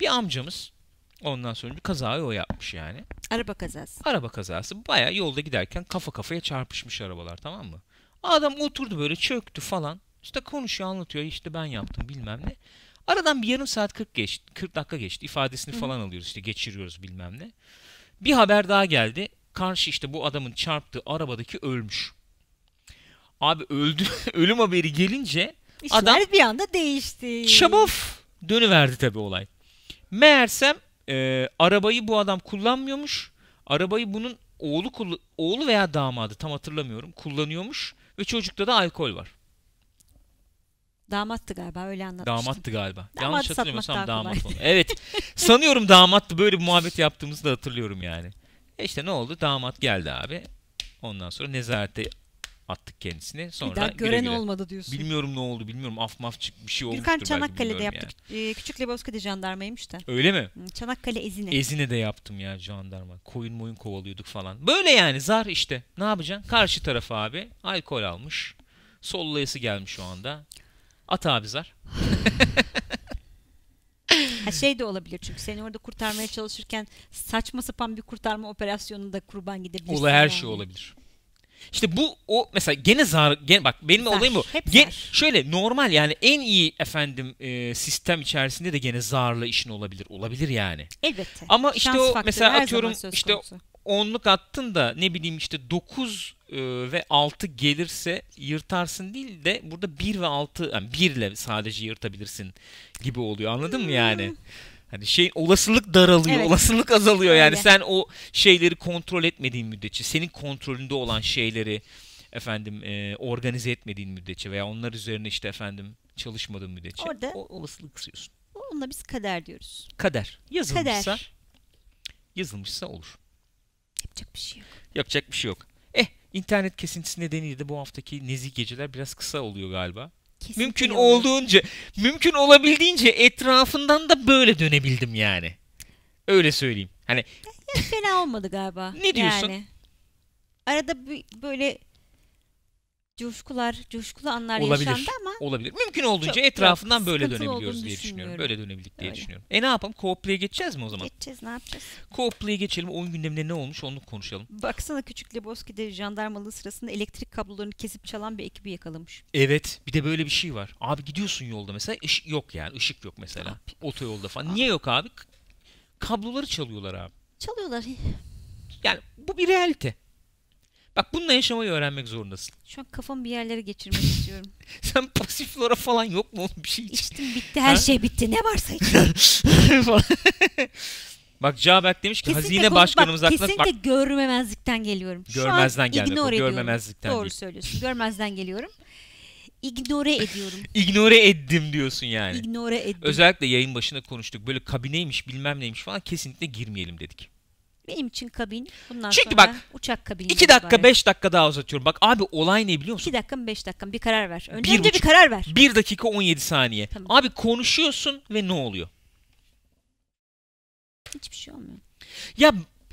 Bir amcamız ondan sonra bir kazayı o yapmış yani. Araba kazası. Araba kazası. Baya yolda giderken kafa kafaya çarpışmış arabalar tamam mı? Adam oturdu böyle çöktü falan. İşte konuşuyor anlatıyor işte ben yaptım bilmem ne. Aradan bir yarım saat 40 geçti, 40 dakika geçti. İfadesini Hı. falan alıyoruz işte geçiriyoruz bilmem ne. Bir haber daha geldi. Karşı işte bu adamın çarptığı arabadaki ölmüş. Abi öldü ölüm haberi gelince İşler Adam, bir anda değişti. Çabof dönüverdi tabi olay. Meğersem e, arabayı bu adam kullanmıyormuş. Arabayı bunun oğlu oğlu veya damadı tam hatırlamıyorum kullanıyormuş ve çocukta da alkol var. Damattı galiba öyle anlatmıştım. Damattı galiba. Damat Yanlış hatırlamıyorsam damat oldu. Evet. sanıyorum damattı. Böyle bir muhabbet yaptığımızı da hatırlıyorum yani. E işte ne oldu? Damat geldi abi. Ondan sonra nezarete attık kendisine. Sonra bir daha gören güle güle. olmadı diyorsun. Bilmiyorum ne oldu bilmiyorum. Af maf çık bir şey olmuştur Gürkan Çanakkale'de yaptık. Yani. Ee, Küçük Lebowski'de jandarmaymış da. Öyle mi? Çanakkale Ezine. Ezine de yaptım ya jandarma. Koyun moyun kovalıyorduk falan. Böyle yani zar işte. Ne yapacaksın? Karşı taraf abi alkol almış. Sollayısı gelmiş şu anda. At abi zar. Ha şey de olabilir çünkü seni orada kurtarmaya çalışırken saçma sapan bir kurtarma operasyonunda kurban gidebilirsin. Ola her yani. şey olabilir. İşte bu o mesela gene zar gene bak benim zar, olayım bu. Hep Gen, zar. şöyle normal yani en iyi efendim e, sistem içerisinde de gene zarla işin olabilir. Olabilir yani. Elbette. Ama işte Şans o faktörü, mesela atıyorum işte onluk attın da ne bileyim işte 9 e, ve 6 gelirse yırtarsın değil de burada 1 ve 6 yani 1 ile sadece yırtabilirsin gibi oluyor. Anladın hmm. mı yani? Hmm. Hani şey olasılık daralıyor, evet. olasılık azalıyor. Yani sen o şeyleri kontrol etmediğin müddetçe, senin kontrolünde olan şeyleri efendim e, organize etmediğin müddetçe veya onlar üzerine işte efendim çalışmadığın müddetçe Orada, o olasılık kısıyorsun. Onunla biz kader diyoruz. Kader. Yazılmışsa kader. yazılmışsa olur. Yapacak bir şey yok. Yapacak bir şey yok. Eh, internet kesintisi nedeniyle de bu haftaki nezih geceler biraz kısa oluyor galiba. Kesinlikle mümkün öyle. olduğunca, mümkün olabildiğince etrafından da böyle dönebildim yani. Öyle söyleyeyim. Hani ya, fena olmadı galiba. Ne diyorsun? Yani. Arada böyle coşkular, coşkulu anlar Olabilir. yaşandı ama olabilir. Mümkün olduğunca Çok etrafından böyle dönebiliyoruz diye düşünüyorum. Böyle dönebildik diye Öyle. düşünüyorum. E ne yapalım? Co-play'e geçeceğiz mi o zaman? Geçeceğiz ne yapacağız? Co-play'e geçelim. Oyun gündeminde ne olmuş onu konuşalım. Baksana küçük Leboski'de jandarmalığı sırasında elektrik kablolarını kesip çalan bir ekibi yakalamış. Evet. Bir de böyle bir şey var. Abi gidiyorsun yolda mesela ışık yok yani. ışık yok mesela. Abi. Otoyolda falan. Abi. Niye yok abi? Kabloları çalıyorlar abi. Çalıyorlar. Yani bu bir realite. Bak bununla yaşamayı öğrenmek zorundasın. Şu an kafamı bir yerlere geçirmek istiyorum. Sen pasif flora falan yok mu oğlum bir şey için? İçtim bitti her ha? şey bitti ne varsa içtim. Bak Cabek demiş ki kesinlikle hazine başkanımız bak, Kesinlikle bak, görmemezlikten geliyorum. Görmezden geldi. o görmemezlikten Doğru değil. söylüyorsun görmezden geliyorum. İgnore ediyorum. İgnore ettim diyorsun yani. İgnore ettim. Özellikle yayın başında konuştuk. Böyle kabineymiş bilmem neymiş falan kesinlikle girmeyelim dedik. Benim için kabin. Bundan Çünkü sonra bak, uçak kabini. 2 dakika 5 dakika daha uzatıyorum. Bak abi olay ne biliyor musun? 2 dakika mı 5 dakika mı? Bir karar ver. Önce bir, önce buçuk, bir karar ver. 1 dakika 17 saniye. Tamam. Abi konuşuyorsun ve ne oluyor? Hiçbir şey olmuyor. Ya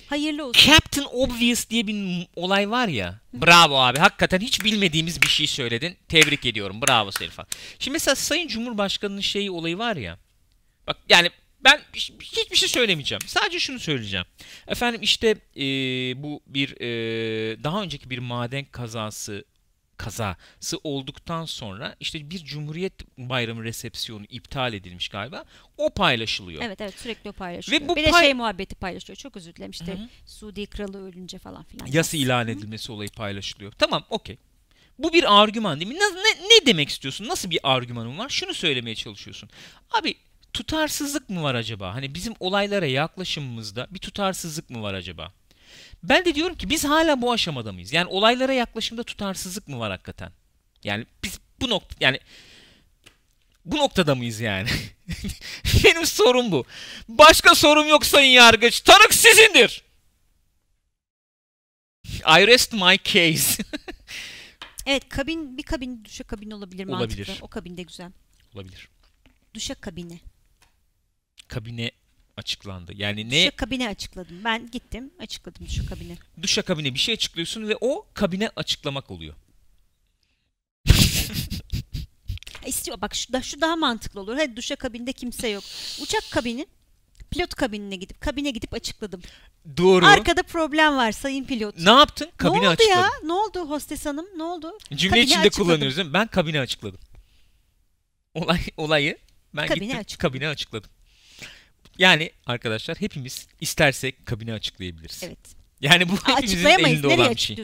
Hayırlı olsun. Captain Obvious diye bir olay var ya. Bravo abi. Hakikaten hiç bilmediğimiz bir şey söyledin. Tebrik ediyorum. Bravo Serifan. Şimdi mesela Sayın Cumhurbaşkanı'nın şeyi olayı var ya. Bak yani ben hiçbir şey söylemeyeceğim. Sadece şunu söyleyeceğim. Efendim işte e, bu bir e, daha önceki bir maden kazası kazası olduktan sonra işte bir Cumhuriyet Bayramı resepsiyonu iptal edilmiş galiba. O paylaşılıyor. Evet evet sürekli o paylaşılıyor. Ve bu bir pay... şey muhabbeti paylaşıyor. Çok özür dilerim işte Hı-hı. Suudi kralı ölünce falan filan. Yası ilan edilmesi Hı-hı. olayı paylaşılıyor. Tamam okey. Bu bir argüman değil mi? Ne, ne, ne demek istiyorsun? Nasıl bir argümanın var? Şunu söylemeye çalışıyorsun. Abi tutarsızlık mı var acaba? Hani bizim olaylara yaklaşımımızda bir tutarsızlık mı var acaba? Ben de diyorum ki biz hala bu aşamada mıyız? Yani olaylara yaklaşımda tutarsızlık mı var hakikaten? Yani biz bu nokta yani bu noktada mıyız yani? Benim sorum bu. Başka sorum yok sayın yargıç. Tanık sizindir. I rest my case. evet kabin bir kabin duşa kabin olabilir mantıklı. Olabilir. O kabin de güzel. Olabilir. Duşa kabini kabine açıklandı. Yani ne? Duşa kabine açıkladım. Ben gittim açıkladım duşa kabine. Duşa kabine bir şey açıklıyorsun ve o kabine açıklamak oluyor. İstiyor bak şu, da, şu daha mantıklı olur. Hadi duşa kabinde kimse yok. Uçak kabini pilot kabinine gidip kabine gidip açıkladım. Doğru. Arkada problem var sayın pilot. Ne yaptın? Kabine ne oldu açıkladım. ya? Ne oldu hostes hanım? Ne oldu? Cümle kabine içinde açıkladım. kullanıyoruz değil mi? Ben kabine açıkladım. Olay olayı ben kabine gittim açıkladım. kabine açıkladım. Yani arkadaşlar hepimiz istersek kabini açıklayabiliriz. Evet. Yani bu hepimizin elinde Nereye olan bir şey.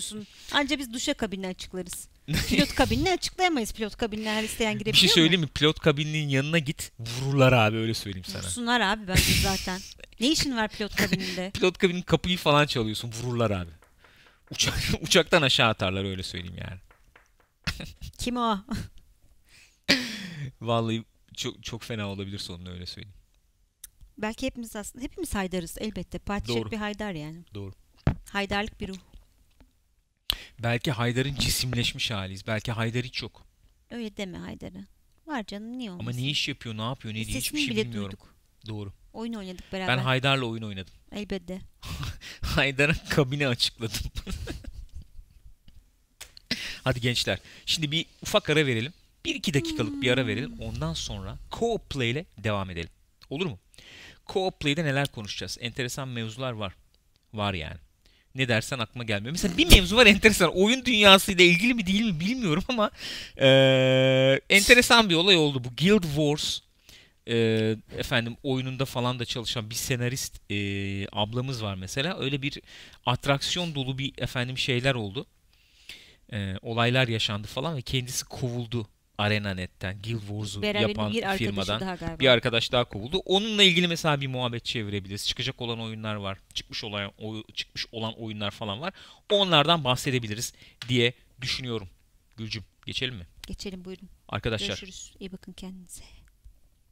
Anca biz duşa kabini açıklarız. pilot kabinini açıklayamayız. Pilot kabinini her isteyen girebiliyor Bir şey söyleyeyim mu? mi? Pilot kabininin yanına git vururlar abi öyle söyleyeyim sana. Vursunlar abi ben zaten. ne işin var pilot kabininde? pilot kabinin kapıyı falan çalıyorsun vururlar abi. Uçak, uçaktan aşağı atarlar öyle söyleyeyim yani. Kim o? Vallahi çok, çok fena olabilir sonunda öyle söyleyeyim. Belki hepimiz aslında hepimiz haydarız elbette. Padişah bir haydar yani. Doğru. Haydarlık bir ruh. Belki haydarın cisimleşmiş haliyiz. Belki haydar hiç yok. Öyle deme haydara. Var canım niye olmasın? Ama ne iş yapıyor, ne yapıyor, ne diye hiçbir şey bile bilmiyorum. Duyduk. Doğru. Oyun oynadık beraber. Ben Haydar'la oyun oynadım. Elbette. Haydar'a kabine açıkladım. Hadi gençler. Şimdi bir ufak ara verelim. Bir iki dakikalık bir ara verelim. Hmm. Ondan sonra co-play op ile devam edelim. Olur mu? co op play'de neler konuşacağız? Enteresan mevzular var. Var yani. Ne dersen aklıma gelmiyor. Mesela bir mevzu var enteresan. Oyun dünyasıyla ilgili mi değil mi bilmiyorum ama ee, enteresan bir olay oldu bu. Guild Wars e, efendim oyununda falan da çalışan bir senarist e, ablamız var mesela. Öyle bir atraksiyon dolu bir efendim şeyler oldu. E, olaylar yaşandı falan ve kendisi kovuldu ArenaNet'ten, Guild Wars'u Beraberinde yapan bir firmadan daha bir arkadaş daha kovuldu. Onunla ilgili mesela bir muhabbet çevirebiliriz. Çıkacak olan oyunlar var. Çıkmış olan oy, çıkmış olan oyunlar falan var. Onlardan bahsedebiliriz diye düşünüyorum. Gülcüm geçelim mi? Geçelim buyurun. Arkadaşlar. Görüşürüz. İyi bakın kendinize.